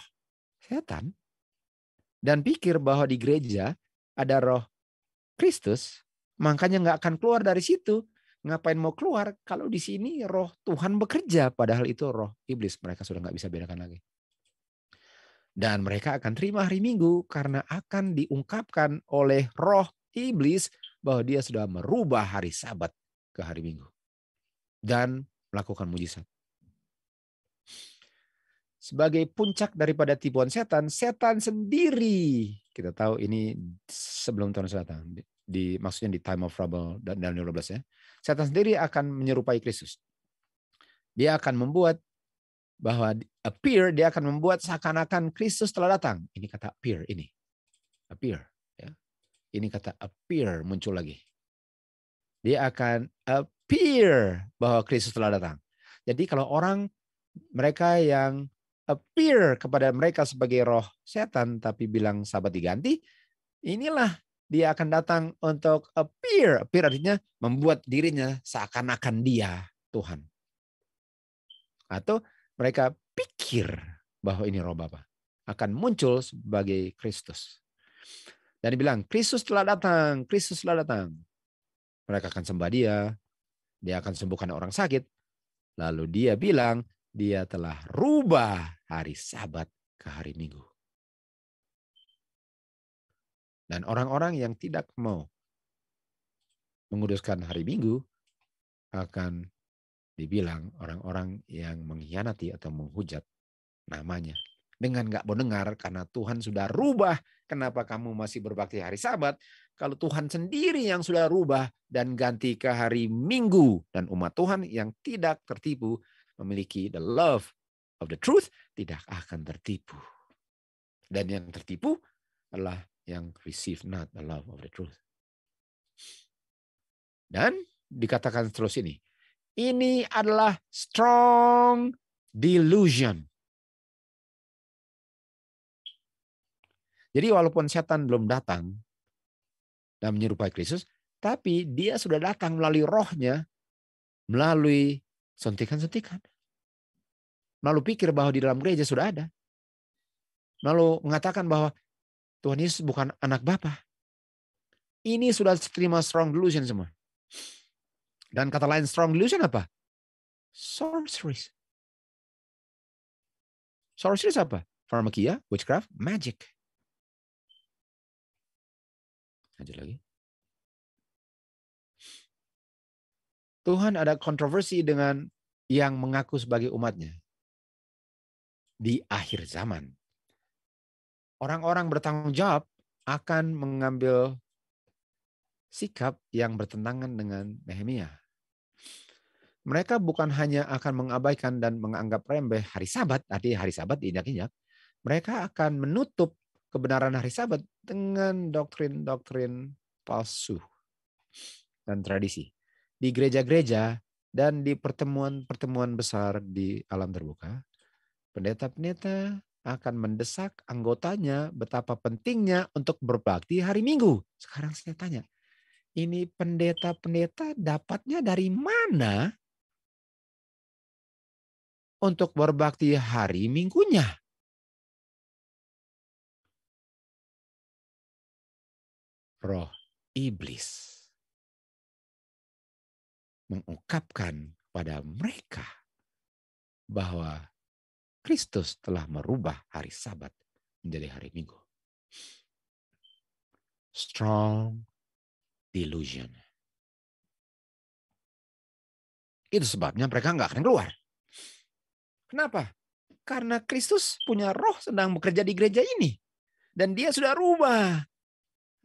setan dan pikir bahwa di gereja ada roh Kristus, makanya nggak akan keluar dari situ. Ngapain mau keluar kalau di sini roh Tuhan bekerja, padahal itu roh iblis. Mereka sudah nggak bisa bedakan lagi. Dan mereka akan terima hari Minggu karena akan diungkapkan oleh roh iblis bahwa dia sudah merubah hari Sabat ke hari Minggu dan melakukan mujizat sebagai puncak daripada tipuan setan, setan sendiri. Kita tahu ini sebelum tahun selatan, di maksudnya di time of trouble dan dalam 12 ya. Setan sendiri akan menyerupai Kristus. Dia akan membuat bahwa appear dia akan membuat seakan-akan Kristus telah datang. Ini kata appear ini. Appear ya. Ini kata appear muncul lagi. Dia akan appear bahwa Kristus telah datang. Jadi kalau orang mereka yang appear kepada mereka sebagai roh setan tapi bilang sahabat diganti, inilah dia akan datang untuk appear. Appear artinya membuat dirinya seakan-akan dia Tuhan. Atau mereka pikir bahwa ini roh Bapa akan muncul sebagai Kristus. Dan bilang Kristus telah datang, Kristus telah datang. Mereka akan sembah dia, dia akan sembuhkan orang sakit. Lalu dia bilang, dia telah rubah hari sabat ke hari minggu. Dan orang-orang yang tidak mau menguduskan hari minggu akan dibilang orang-orang yang mengkhianati atau menghujat namanya. Dengan gak mendengar karena Tuhan sudah rubah. Kenapa kamu masih berbakti hari sabat? Kalau Tuhan sendiri yang sudah rubah dan ganti ke hari minggu. Dan umat Tuhan yang tidak tertipu memiliki the love of the truth tidak akan tertipu. Dan yang tertipu adalah yang receive not the love of the truth. Dan dikatakan terus ini, ini adalah strong delusion. Jadi walaupun setan belum datang dan menyerupai Kristus, tapi dia sudah datang melalui rohnya, melalui suntikan-suntikan lalu pikir bahwa di dalam gereja sudah ada. Lalu mengatakan bahwa Tuhan Yesus bukan anak Bapa. Ini sudah terima strong delusion semua. Dan kata lain strong delusion apa? Sorceries. Sorceries apa? Pharmakia, witchcraft, magic. Lanjut lagi. Tuhan ada kontroversi dengan yang mengaku sebagai umatnya di akhir zaman. Orang-orang bertanggung jawab akan mengambil sikap yang bertentangan dengan Nehemia. Mereka bukan hanya akan mengabaikan dan menganggap remeh hari Sabat, artinya hari Sabat diinjak-injak. Mereka akan menutup kebenaran hari Sabat dengan doktrin-doktrin palsu dan tradisi. Di gereja-gereja dan di pertemuan-pertemuan besar di alam terbuka, pendeta-pendeta akan mendesak anggotanya betapa pentingnya untuk berbakti hari Minggu. Sekarang saya tanya, ini pendeta-pendeta dapatnya dari mana untuk berbakti hari Minggunya? Roh iblis mengungkapkan pada mereka bahwa Kristus telah merubah hari Sabat menjadi hari Minggu. Strong delusion. Itu sebabnya mereka nggak akan keluar. Kenapa? Karena Kristus punya roh sedang bekerja di gereja ini. Dan dia sudah rubah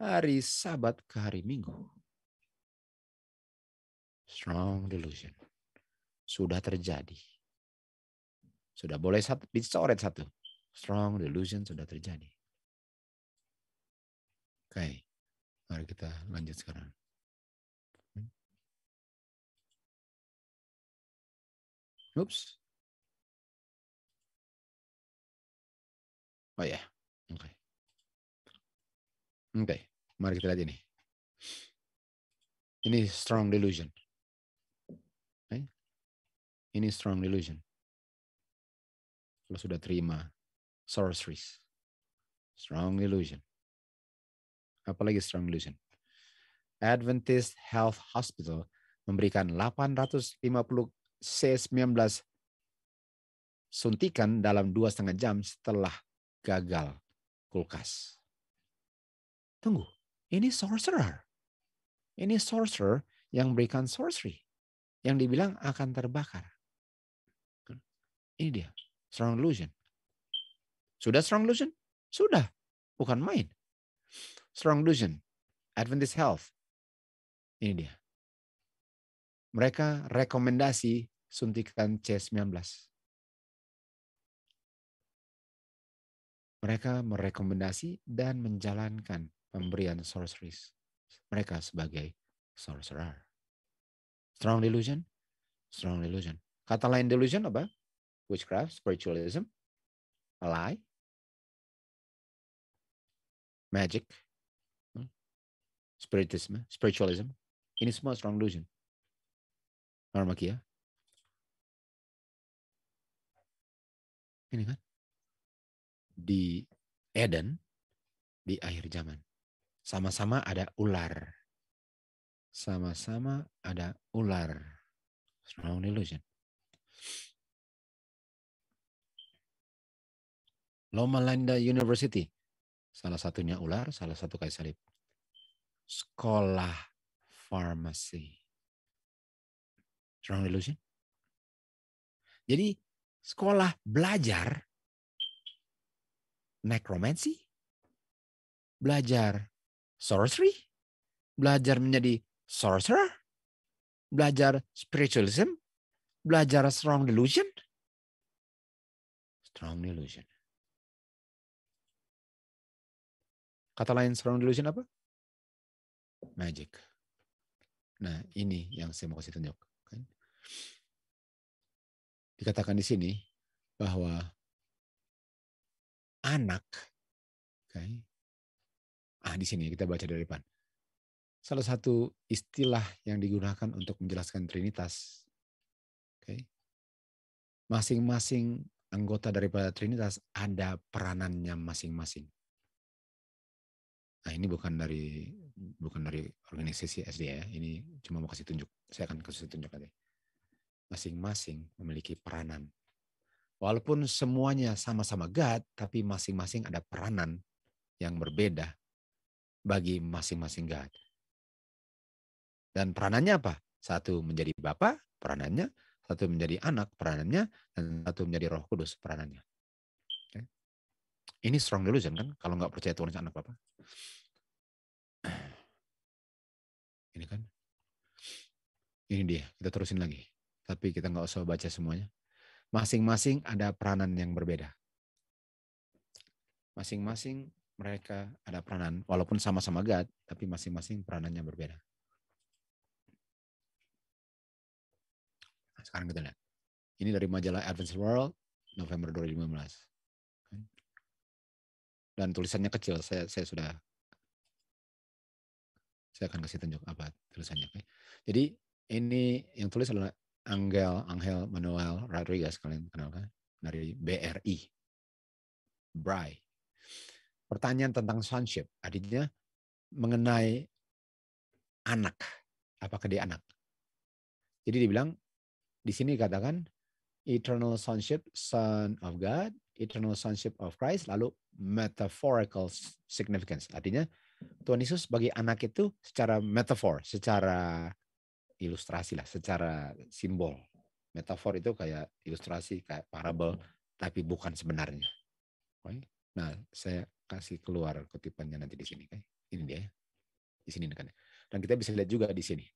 hari sabat ke hari minggu. Strong delusion. Sudah terjadi sudah boleh satu, dicoret satu. Strong delusion sudah terjadi. Oke, okay. mari kita lanjut sekarang. Oops. Oh ya, yeah. oke. Okay. Oke, okay. mari kita lihat ini. Ini strong delusion. Okay. Eh? Ini strong delusion. Kalau sudah terima sorceries, strong illusion. Apalagi strong illusion. Adventist Health Hospital memberikan 850 C19 suntikan dalam dua setengah jam setelah gagal kulkas. Tunggu, ini sorcerer. Ini sorcerer yang berikan sorcery. Yang dibilang akan terbakar. Ini dia. Strong illusion. Sudah strong illusion? Sudah. Bukan main. Strong illusion. Adventist Health. Ini dia. Mereka rekomendasi suntikan C19. Mereka merekomendasi dan menjalankan pemberian sorceries. Mereka sebagai sorcerer. Strong delusion, strong delusion. Kata lain delusion apa? witchcraft, spiritualism, a lie, magic, spiritism, spiritualism. Ini semua strong delusion. Normakia. Ini kan? Di Eden, di akhir zaman. Sama-sama ada ular. Sama-sama ada ular. Strong delusion. Loma Linda University. Salah satunya ular, salah satu kayu salib. Sekolah farmasi. Strong illusion. Jadi sekolah belajar necromancy, belajar sorcery, belajar menjadi sorcerer, belajar spiritualism, belajar strong delusion. Strong delusion. Kata lain surround illusion apa? Magic. Nah, ini yang saya mau kasih tunjuk. Kan? Dikatakan di sini bahwa anak, okay, ah di sini kita baca dari depan. Salah satu istilah yang digunakan untuk menjelaskan Trinitas, okay, masing-masing anggota daripada Trinitas ada peranannya masing-masing. Nah, ini bukan dari bukan dari organisasi SD ya. Ini cuma mau kasih tunjuk. Saya akan kasih tunjuk aja. Masing-masing memiliki peranan. Walaupun semuanya sama-sama God, tapi masing-masing ada peranan yang berbeda bagi masing-masing God. Dan peranannya apa? Satu menjadi Bapa, peranannya. Satu menjadi anak, peranannya. Dan satu menjadi roh kudus, peranannya. Ini strong delusion kan? Kalau nggak percaya Tuhan anak bapak. Ini kan. Ini dia, kita terusin lagi. Tapi kita nggak usah baca semuanya. Masing-masing ada peranan yang berbeda. Masing-masing mereka ada peranan, walaupun sama-sama God, tapi masing-masing peranannya berbeda. Nah, sekarang kita lihat. Ini dari majalah Adventist World, November 2015. Dan tulisannya kecil, saya, saya sudah saya akan kasih tunjuk apa tulisannya. Okay? Jadi ini yang tulis adalah Angel Angel Manuel Rodriguez kalian kenal kan dari BRI. BRI. Pertanyaan tentang sonship, artinya mengenai anak. Apakah dia anak? Jadi dibilang di sini katakan eternal sonship son of God, eternal sonship of Christ, lalu metaphorical significance. Artinya Tuhan Yesus bagi anak itu secara metafor, secara ilustrasi lah, secara simbol. Metafor itu kayak ilustrasi, kayak parabel, tapi bukan sebenarnya. Oke? Nah, saya kasih keluar kutipannya nanti di sini. Ini dia Di sini kan. Dan kita bisa lihat juga di sini.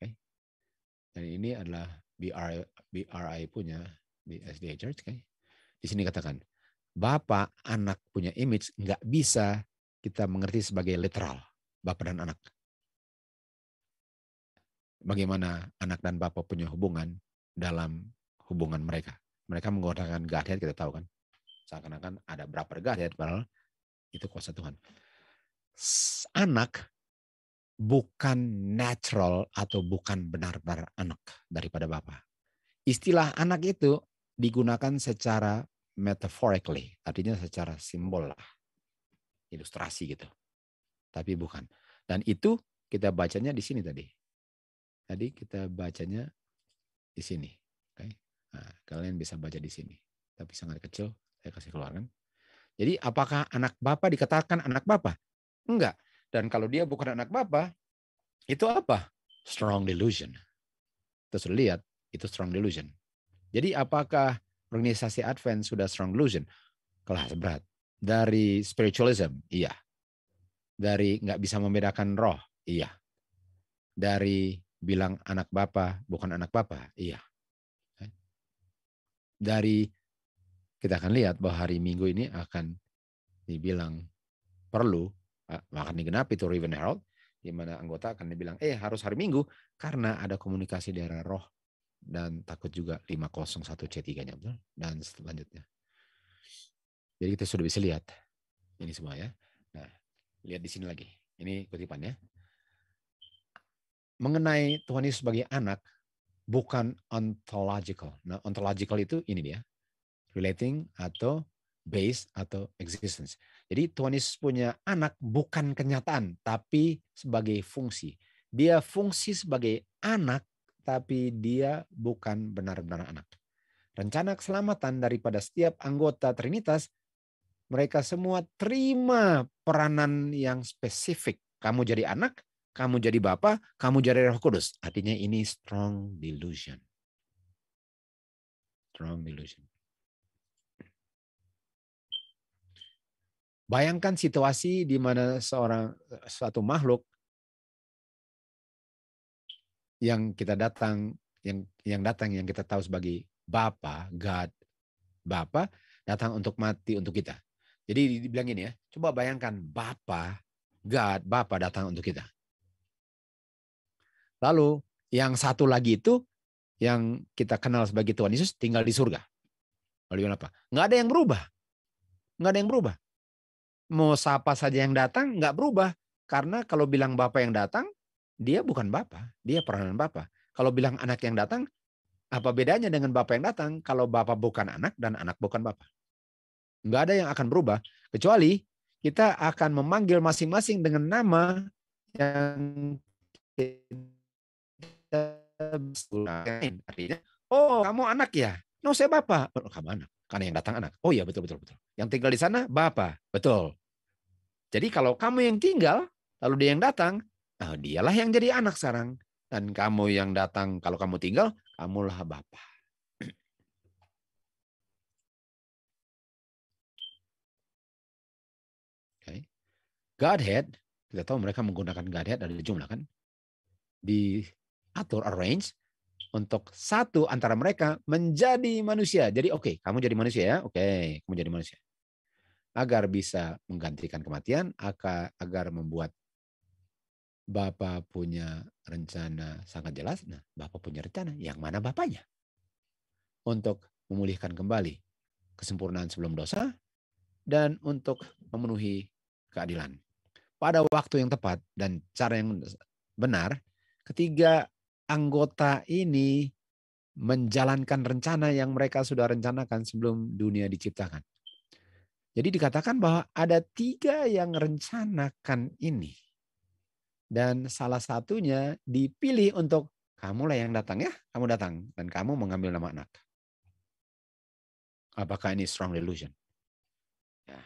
Dan ini adalah BRI, BRI punya BSD Church. Oke? Di sini katakan, Bapak anak punya image nggak bisa kita mengerti sebagai literal bapak dan anak. Bagaimana anak dan bapak punya hubungan dalam hubungan mereka. Mereka menggunakan Godhead, kita tahu kan. Seakan-akan ada berapa Godhead, padahal itu kuasa Tuhan. Anak bukan natural atau bukan benar-benar anak daripada Bapak. Istilah anak itu digunakan secara metaphorically, artinya secara simbol lah, ilustrasi gitu tapi bukan. Dan itu kita bacanya di sini tadi. Tadi kita bacanya di sini. Oke. Nah, kalian bisa baca di sini. Tapi sangat kecil, saya kasih keluar Jadi apakah anak bapa dikatakan anak bapa? Enggak. Dan kalau dia bukan anak bapa, itu apa? Strong delusion. Terus lihat, itu strong delusion. Jadi apakah organisasi Advent sudah strong delusion? Kelas berat. Dari spiritualism, iya. Dari nggak bisa membedakan roh, iya. Dari bilang anak bapa bukan anak bapa, iya. Dari kita akan lihat bahwa hari Minggu ini akan dibilang perlu akan digenapi itu Raven Herald di mana anggota akan dibilang eh harus hari Minggu karena ada komunikasi di daerah roh dan takut juga 501C3-nya dan selanjutnya. Jadi kita sudah bisa lihat ini semua ya. Lihat di sini lagi. Ini kutipannya. Mengenai Tuhan Yesus sebagai anak bukan ontological. Nah, ontological itu ini dia. Relating atau base atau existence. Jadi Tuhan Yesus punya anak bukan kenyataan, tapi sebagai fungsi. Dia fungsi sebagai anak, tapi dia bukan benar-benar anak. Rencana keselamatan daripada setiap anggota Trinitas mereka semua terima peranan yang spesifik. Kamu jadi anak, kamu jadi bapak, kamu jadi roh kudus. Artinya ini strong delusion. Strong delusion. Bayangkan situasi di mana seorang suatu makhluk yang kita datang yang yang datang yang kita tahu sebagai Bapa, God, Bapa datang untuk mati untuk kita. Jadi dibilang gini ya, coba bayangkan Bapa, God, Bapa datang untuk kita. Lalu yang satu lagi itu yang kita kenal sebagai Tuhan Yesus tinggal di surga. Lalu apa? Nggak ada yang berubah. Nggak ada yang berubah. Mau siapa saja yang datang nggak berubah. Karena kalau bilang bapa yang datang, dia bukan bapa, Dia peranan bapa. Kalau bilang anak yang datang, apa bedanya dengan Bapak yang datang? Kalau Bapak bukan anak dan anak bukan Bapak. Nggak ada yang akan berubah. Kecuali kita akan memanggil masing-masing dengan nama yang kita gunakan. Artinya, oh kamu anak ya? No, saya bapak. Oh, kamu anak. Karena yang datang anak. Oh iya, betul, betul, betul. Yang tinggal di sana, bapak. Betul. Jadi kalau kamu yang tinggal, lalu dia yang datang, nah dialah yang jadi anak sekarang. Dan kamu yang datang, kalau kamu tinggal, kamulah bapak. Godhead, kita tahu mereka menggunakan Godhead dari jumlah kan? Diatur arrange untuk satu antara mereka menjadi manusia. Jadi oke, okay, kamu jadi manusia ya. Oke, okay, kamu jadi manusia. Agar bisa menggantikan kematian, agar membuat Bapak punya rencana sangat jelas. Nah, Bapak punya rencana. Yang mana Bapaknya? Untuk memulihkan kembali kesempurnaan sebelum dosa dan untuk memenuhi keadilan pada waktu yang tepat dan cara yang benar, ketiga anggota ini menjalankan rencana yang mereka sudah rencanakan sebelum dunia diciptakan. Jadi dikatakan bahwa ada tiga yang rencanakan ini. Dan salah satunya dipilih untuk kamulah yang datang ya, kamu datang dan kamu mengambil nama anak. Apakah ini strong delusion? Ya,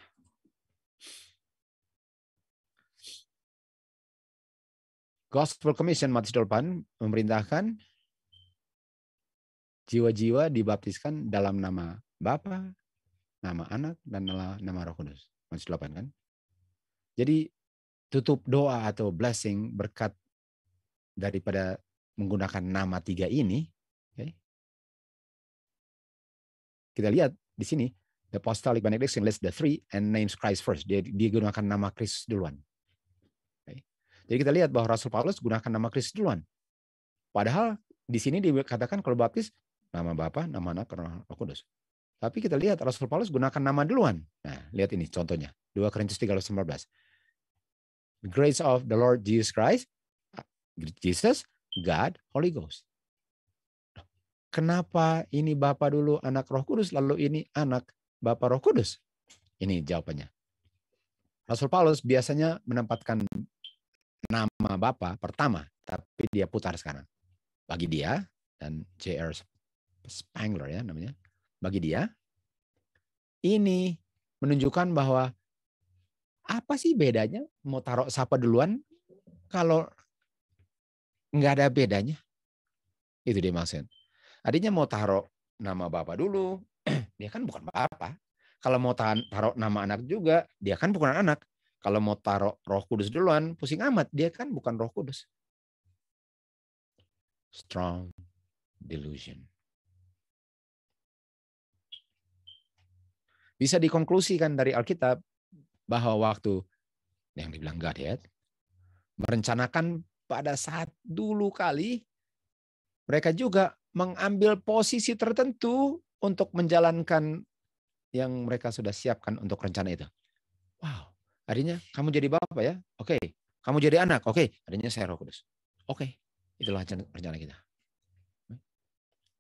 Gospel Commission Matius 8 memerintahkan jiwa-jiwa dibaptiskan dalam nama Bapa, nama Anak dan nama Roh Kudus. Matius 8 kan? Jadi tutup doa atau blessing berkat daripada menggunakan nama tiga ini, okay. kita lihat di sini the apostolic benediction lists the three and names Christ first. Dia, dia gunakan nama Kristus duluan. Jadi kita lihat bahwa Rasul Paulus gunakan nama Kristus duluan. Padahal di sini dikatakan kalau baptis nama Bapa, nama Anak, karena Roh Kudus. Tapi kita lihat Rasul Paulus gunakan nama duluan. Nah, lihat ini contohnya. 2 Korintus 3:19. The grace of the Lord Jesus Christ, Jesus, God, Holy Ghost. Kenapa ini Bapa dulu anak Roh Kudus lalu ini anak Bapa Roh Kudus? Ini jawabannya. Rasul Paulus biasanya menempatkan nama bapak pertama, tapi dia putar sekarang. Bagi dia dan J.R. Spangler ya namanya. Bagi dia ini menunjukkan bahwa apa sih bedanya mau taruh sapa duluan kalau nggak ada bedanya? Itu dia maksud. adanya mau taruh nama Bapak dulu, dia kan bukan Bapak. Kalau mau taruh nama anak juga, dia kan bukan anak. Kalau mau taruh roh kudus duluan, pusing amat. Dia kan bukan roh kudus. Strong delusion. Bisa dikonklusikan dari Alkitab bahwa waktu yang dibilang Godhead merencanakan pada saat dulu kali mereka juga mengambil posisi tertentu untuk menjalankan yang mereka sudah siapkan untuk rencana itu. Wow adanya kamu jadi bapak ya, oke. Okay. Kamu jadi anak, oke. Okay. Artinya saya Roh Kudus, oke. Okay. Itulah rencana kita.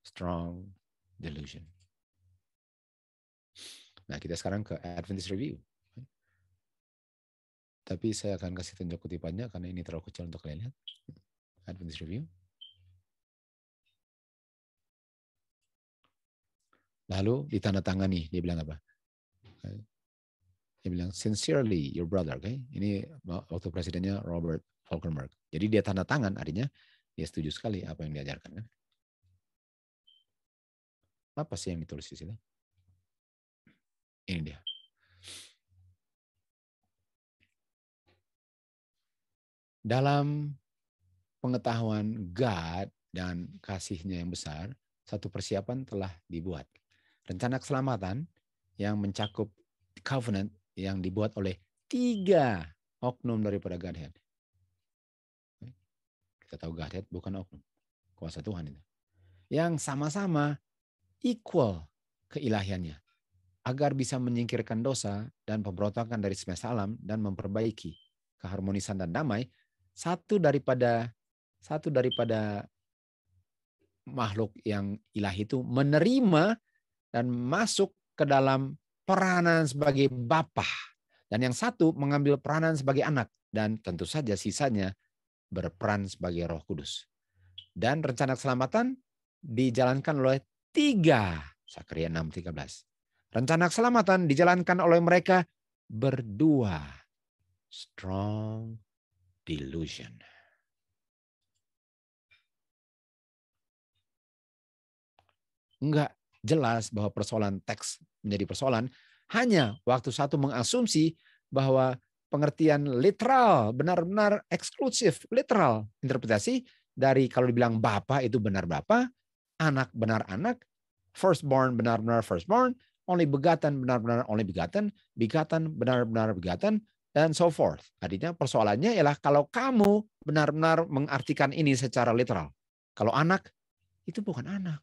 Strong delusion. Nah kita sekarang ke Adventist Review. Tapi saya akan kasih tunjuk kutipannya karena ini terlalu kecil untuk kalian lihat. Adventist Review. Lalu ditandatangani, dia bilang apa? dia bilang sincerely your brother, oke? Okay? Ini waktu presidennya Robert Falkenberg. Jadi dia tanda tangan, artinya dia setuju sekali apa yang diajarkan. Kan? Apa sih yang ditulis di sini? Ini dia. Dalam pengetahuan God dan kasihnya yang besar, satu persiapan telah dibuat. Rencana keselamatan yang mencakup covenant yang dibuat oleh tiga oknum daripada Godhead. Kita tahu Godhead bukan oknum. Kuasa Tuhan itu. Yang sama-sama equal keilahiannya. Agar bisa menyingkirkan dosa dan pemberontakan dari semesta alam dan memperbaiki keharmonisan dan damai. Satu daripada satu daripada makhluk yang ilahi itu menerima dan masuk ke dalam peranan sebagai bapa dan yang satu mengambil peranan sebagai anak dan tentu saja sisanya berperan sebagai Roh Kudus. Dan rencana keselamatan dijalankan oleh tiga Sakria 6:13. Rencana keselamatan dijalankan oleh mereka berdua. Strong delusion. Enggak, jelas bahwa persoalan teks menjadi persoalan hanya waktu satu mengasumsi bahwa pengertian literal benar-benar eksklusif literal interpretasi dari kalau dibilang bapak itu benar bapak, anak benar anak, firstborn benar-benar firstborn, only begatan benar-benar only begatan, begatan benar-benar begatan dan so forth. Artinya persoalannya ialah kalau kamu benar-benar mengartikan ini secara literal. Kalau anak, itu bukan anak.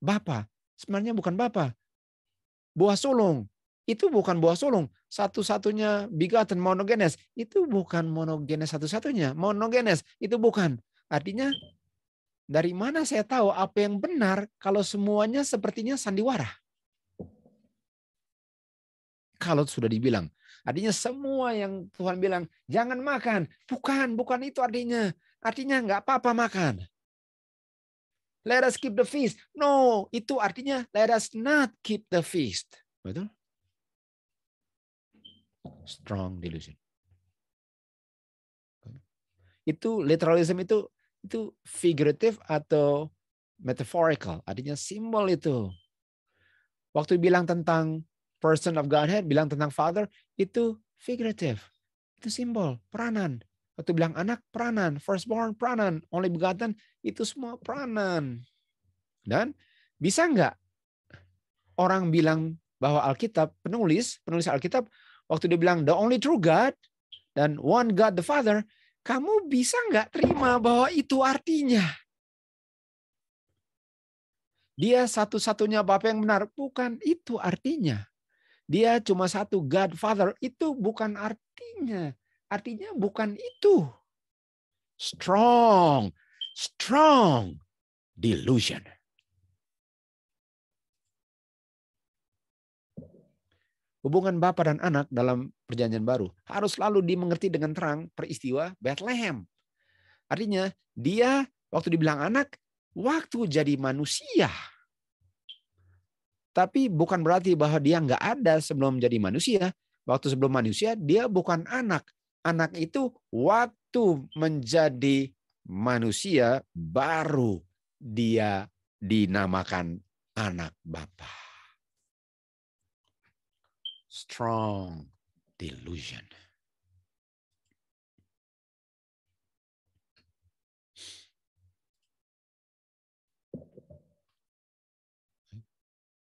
Bapak, sebenarnya bukan Bapa. Buah sulung itu bukan buah sulung. Satu-satunya Bigatan monogenes itu bukan monogenes satu-satunya. Monogenes itu bukan. Artinya dari mana saya tahu apa yang benar kalau semuanya sepertinya sandiwara? Kalau sudah dibilang, artinya semua yang Tuhan bilang jangan makan, bukan, bukan itu artinya. Artinya nggak apa-apa makan. Let us keep the feast. No, itu artinya let us not keep the feast. Betul? Strong delusion. Itu literalism itu itu figurative atau metaphorical. Artinya simbol itu. Waktu bilang tentang person of Godhead, bilang tentang father, itu figuratif. Itu simbol, peranan. Waktu bilang anak, peranan. Firstborn, peranan. Only begotten, itu semua peranan. Dan bisa nggak orang bilang bahwa Alkitab, penulis, penulis Alkitab, waktu dia bilang the only true God dan one God the Father, kamu bisa nggak terima bahwa itu artinya? Dia satu-satunya Bapak yang benar. Bukan itu artinya. Dia cuma satu God Father Itu bukan artinya. Artinya bukan itu. Strong, strong delusion. Hubungan bapak dan anak dalam perjanjian baru harus selalu dimengerti dengan terang peristiwa Bethlehem. Artinya dia waktu dibilang anak, waktu jadi manusia. Tapi bukan berarti bahwa dia nggak ada sebelum jadi manusia. Waktu sebelum manusia, dia bukan anak. Anak itu waktu menjadi manusia baru dia dinamakan anak Bapa. Strong delusion.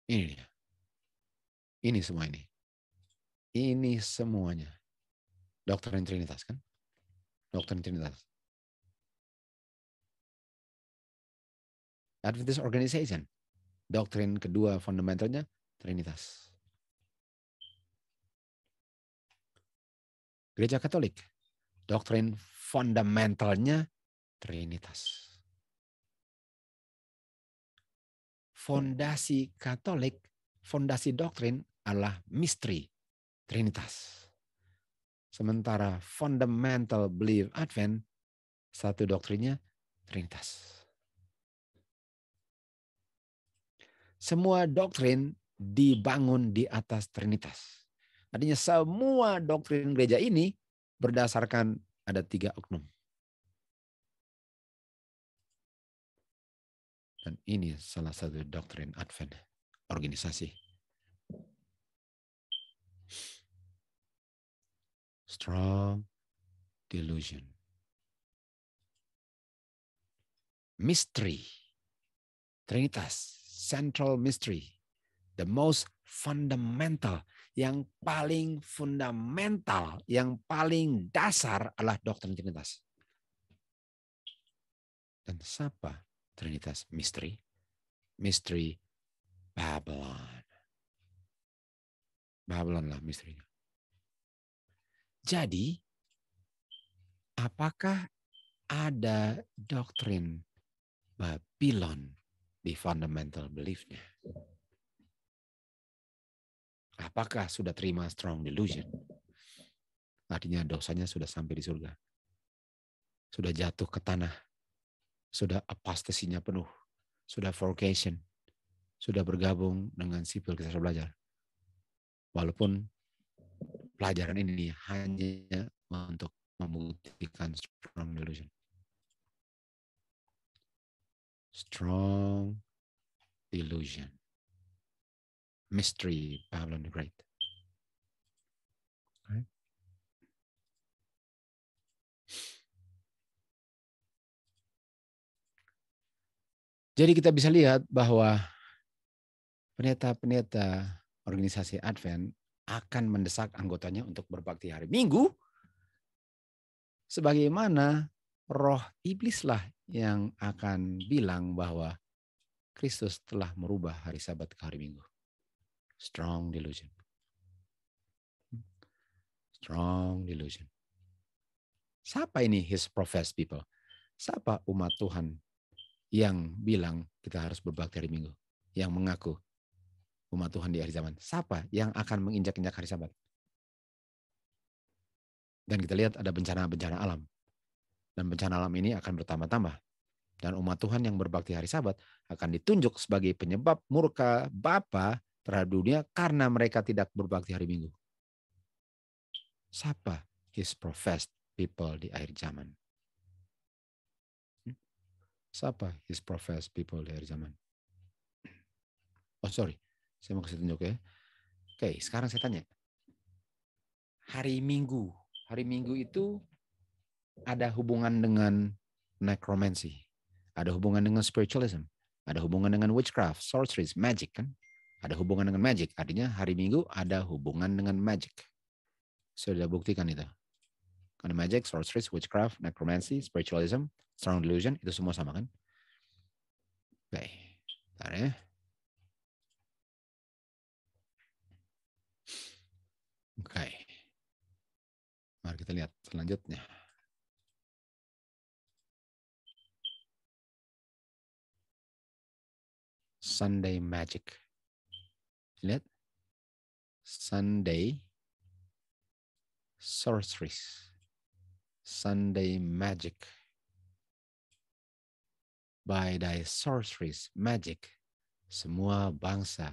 Ini dia. Ini semua ini. Ini semuanya. Doktrin Trinitas kan? Doktrin Trinitas. Adventist Organization. Doktrin kedua fundamentalnya Trinitas. Gereja Katolik, doktrin fundamentalnya Trinitas. Fondasi Katolik, fondasi doktrin adalah misteri Trinitas. Sementara fundamental belief Advent, satu doktrinnya Trinitas. semua doktrin dibangun di atas Trinitas. Artinya semua doktrin gereja ini berdasarkan ada tiga oknum. Dan ini salah satu doktrin Advent, organisasi. Strong delusion. Mystery. Trinitas central mystery, the most fundamental, yang paling fundamental, yang paling dasar adalah doktrin Trinitas. Dan siapa Trinitas misteri? Misteri Babylon. Babylon lah misterinya. Jadi, apakah ada doktrin Babylon di fundamental beliefnya. Apakah sudah terima strong delusion? Artinya dosanya sudah sampai di surga. Sudah jatuh ke tanah. Sudah apostasinya penuh. Sudah forcation. Sudah bergabung dengan sipil kita belajar. Walaupun pelajaran ini hanya untuk membuktikan strong delusion. Strong delusion. Mystery, Babylon the Great. Jadi kita bisa lihat bahwa pendeta-pendeta organisasi Advent akan mendesak anggotanya untuk berbakti hari Minggu sebagaimana roh iblislah yang akan bilang bahwa Kristus telah merubah hari Sabat ke hari Minggu. Strong delusion. Strong delusion. Siapa ini his professed people? Siapa umat Tuhan yang bilang kita harus berbakti hari Minggu? Yang mengaku umat Tuhan di akhir zaman. Siapa yang akan menginjak-injak hari Sabat? Dan kita lihat ada bencana-bencana alam dan bencana alam ini akan bertambah-tambah. Dan umat Tuhan yang berbakti hari Sabat akan ditunjuk sebagai penyebab murka Bapa terhadap dunia karena mereka tidak berbakti hari Minggu. Siapa his professed people di akhir zaman? Hmm? Siapa his professed people di akhir zaman? Oh sorry, saya mau kasih tunjuk ya. Oke, sekarang saya tanya. Hari Minggu, hari Minggu itu ada hubungan dengan necromancy, ada hubungan dengan spiritualism, ada hubungan dengan witchcraft, sorcery, magic kan? Ada hubungan dengan magic, artinya hari Minggu ada hubungan dengan magic. Saya Sudah buktikan itu. Karena magic, sorcery, witchcraft, necromancy, spiritualism, strong delusion, itu semua sama kan? Oke. okay. ya. Oke. Okay. Mari kita lihat selanjutnya. Sunday Magic. Lihat. Sunday Sorceries. Sunday Magic. By thy sorceries, magic, semua bangsa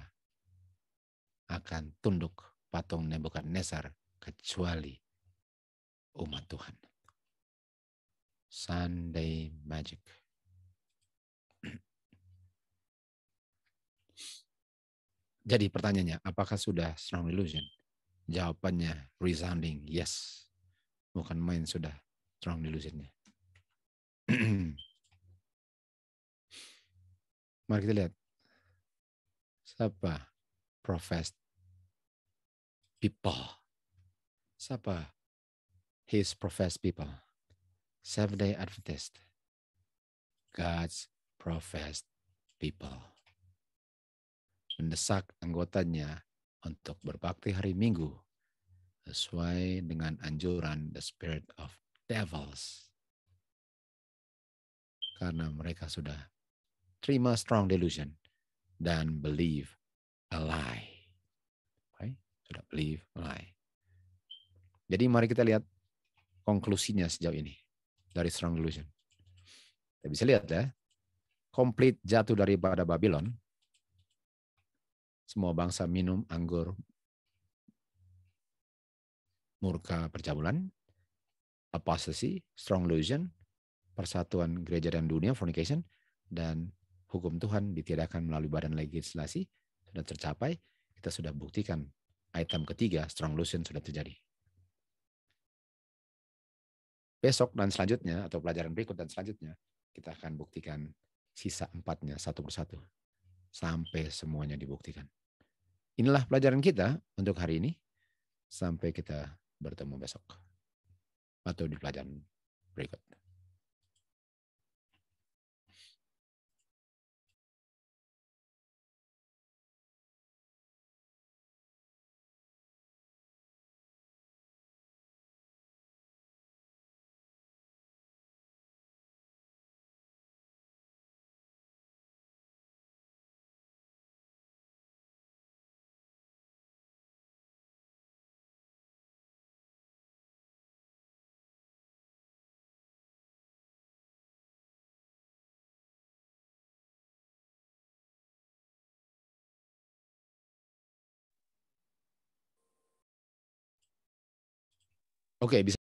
akan tunduk patung Nebukadnezar kecuali umat Tuhan. Sunday Magic. Jadi pertanyaannya, apakah sudah strong delusion? Jawabannya resounding yes. Bukan main sudah strong delusionnya. Mari kita lihat. Siapa professed people? Siapa his professed people? Seventh-day Adventist. God's professed people mendesak anggotanya untuk berbakti hari Minggu sesuai dengan anjuran the spirit of devils. Karena mereka sudah terima strong delusion dan believe a lie. Okay? Sudah believe a lie. Jadi mari kita lihat konklusinya sejauh ini dari strong delusion. Kita bisa lihat ya, komplit jatuh daripada Babylon semua bangsa minum anggur murka percabulan, apostasi strong illusion, persatuan gereja dan dunia, fornication, dan hukum Tuhan ditiadakan melalui badan legislasi sudah tercapai, kita sudah buktikan item ketiga, strong illusion sudah terjadi. Besok dan selanjutnya, atau pelajaran berikut dan selanjutnya, kita akan buktikan sisa empatnya satu persatu sampai semuanya dibuktikan. Inilah pelajaran kita untuk hari ini. Sampai kita bertemu besok atau di pelajaran berikutnya. Oke, okay, bisa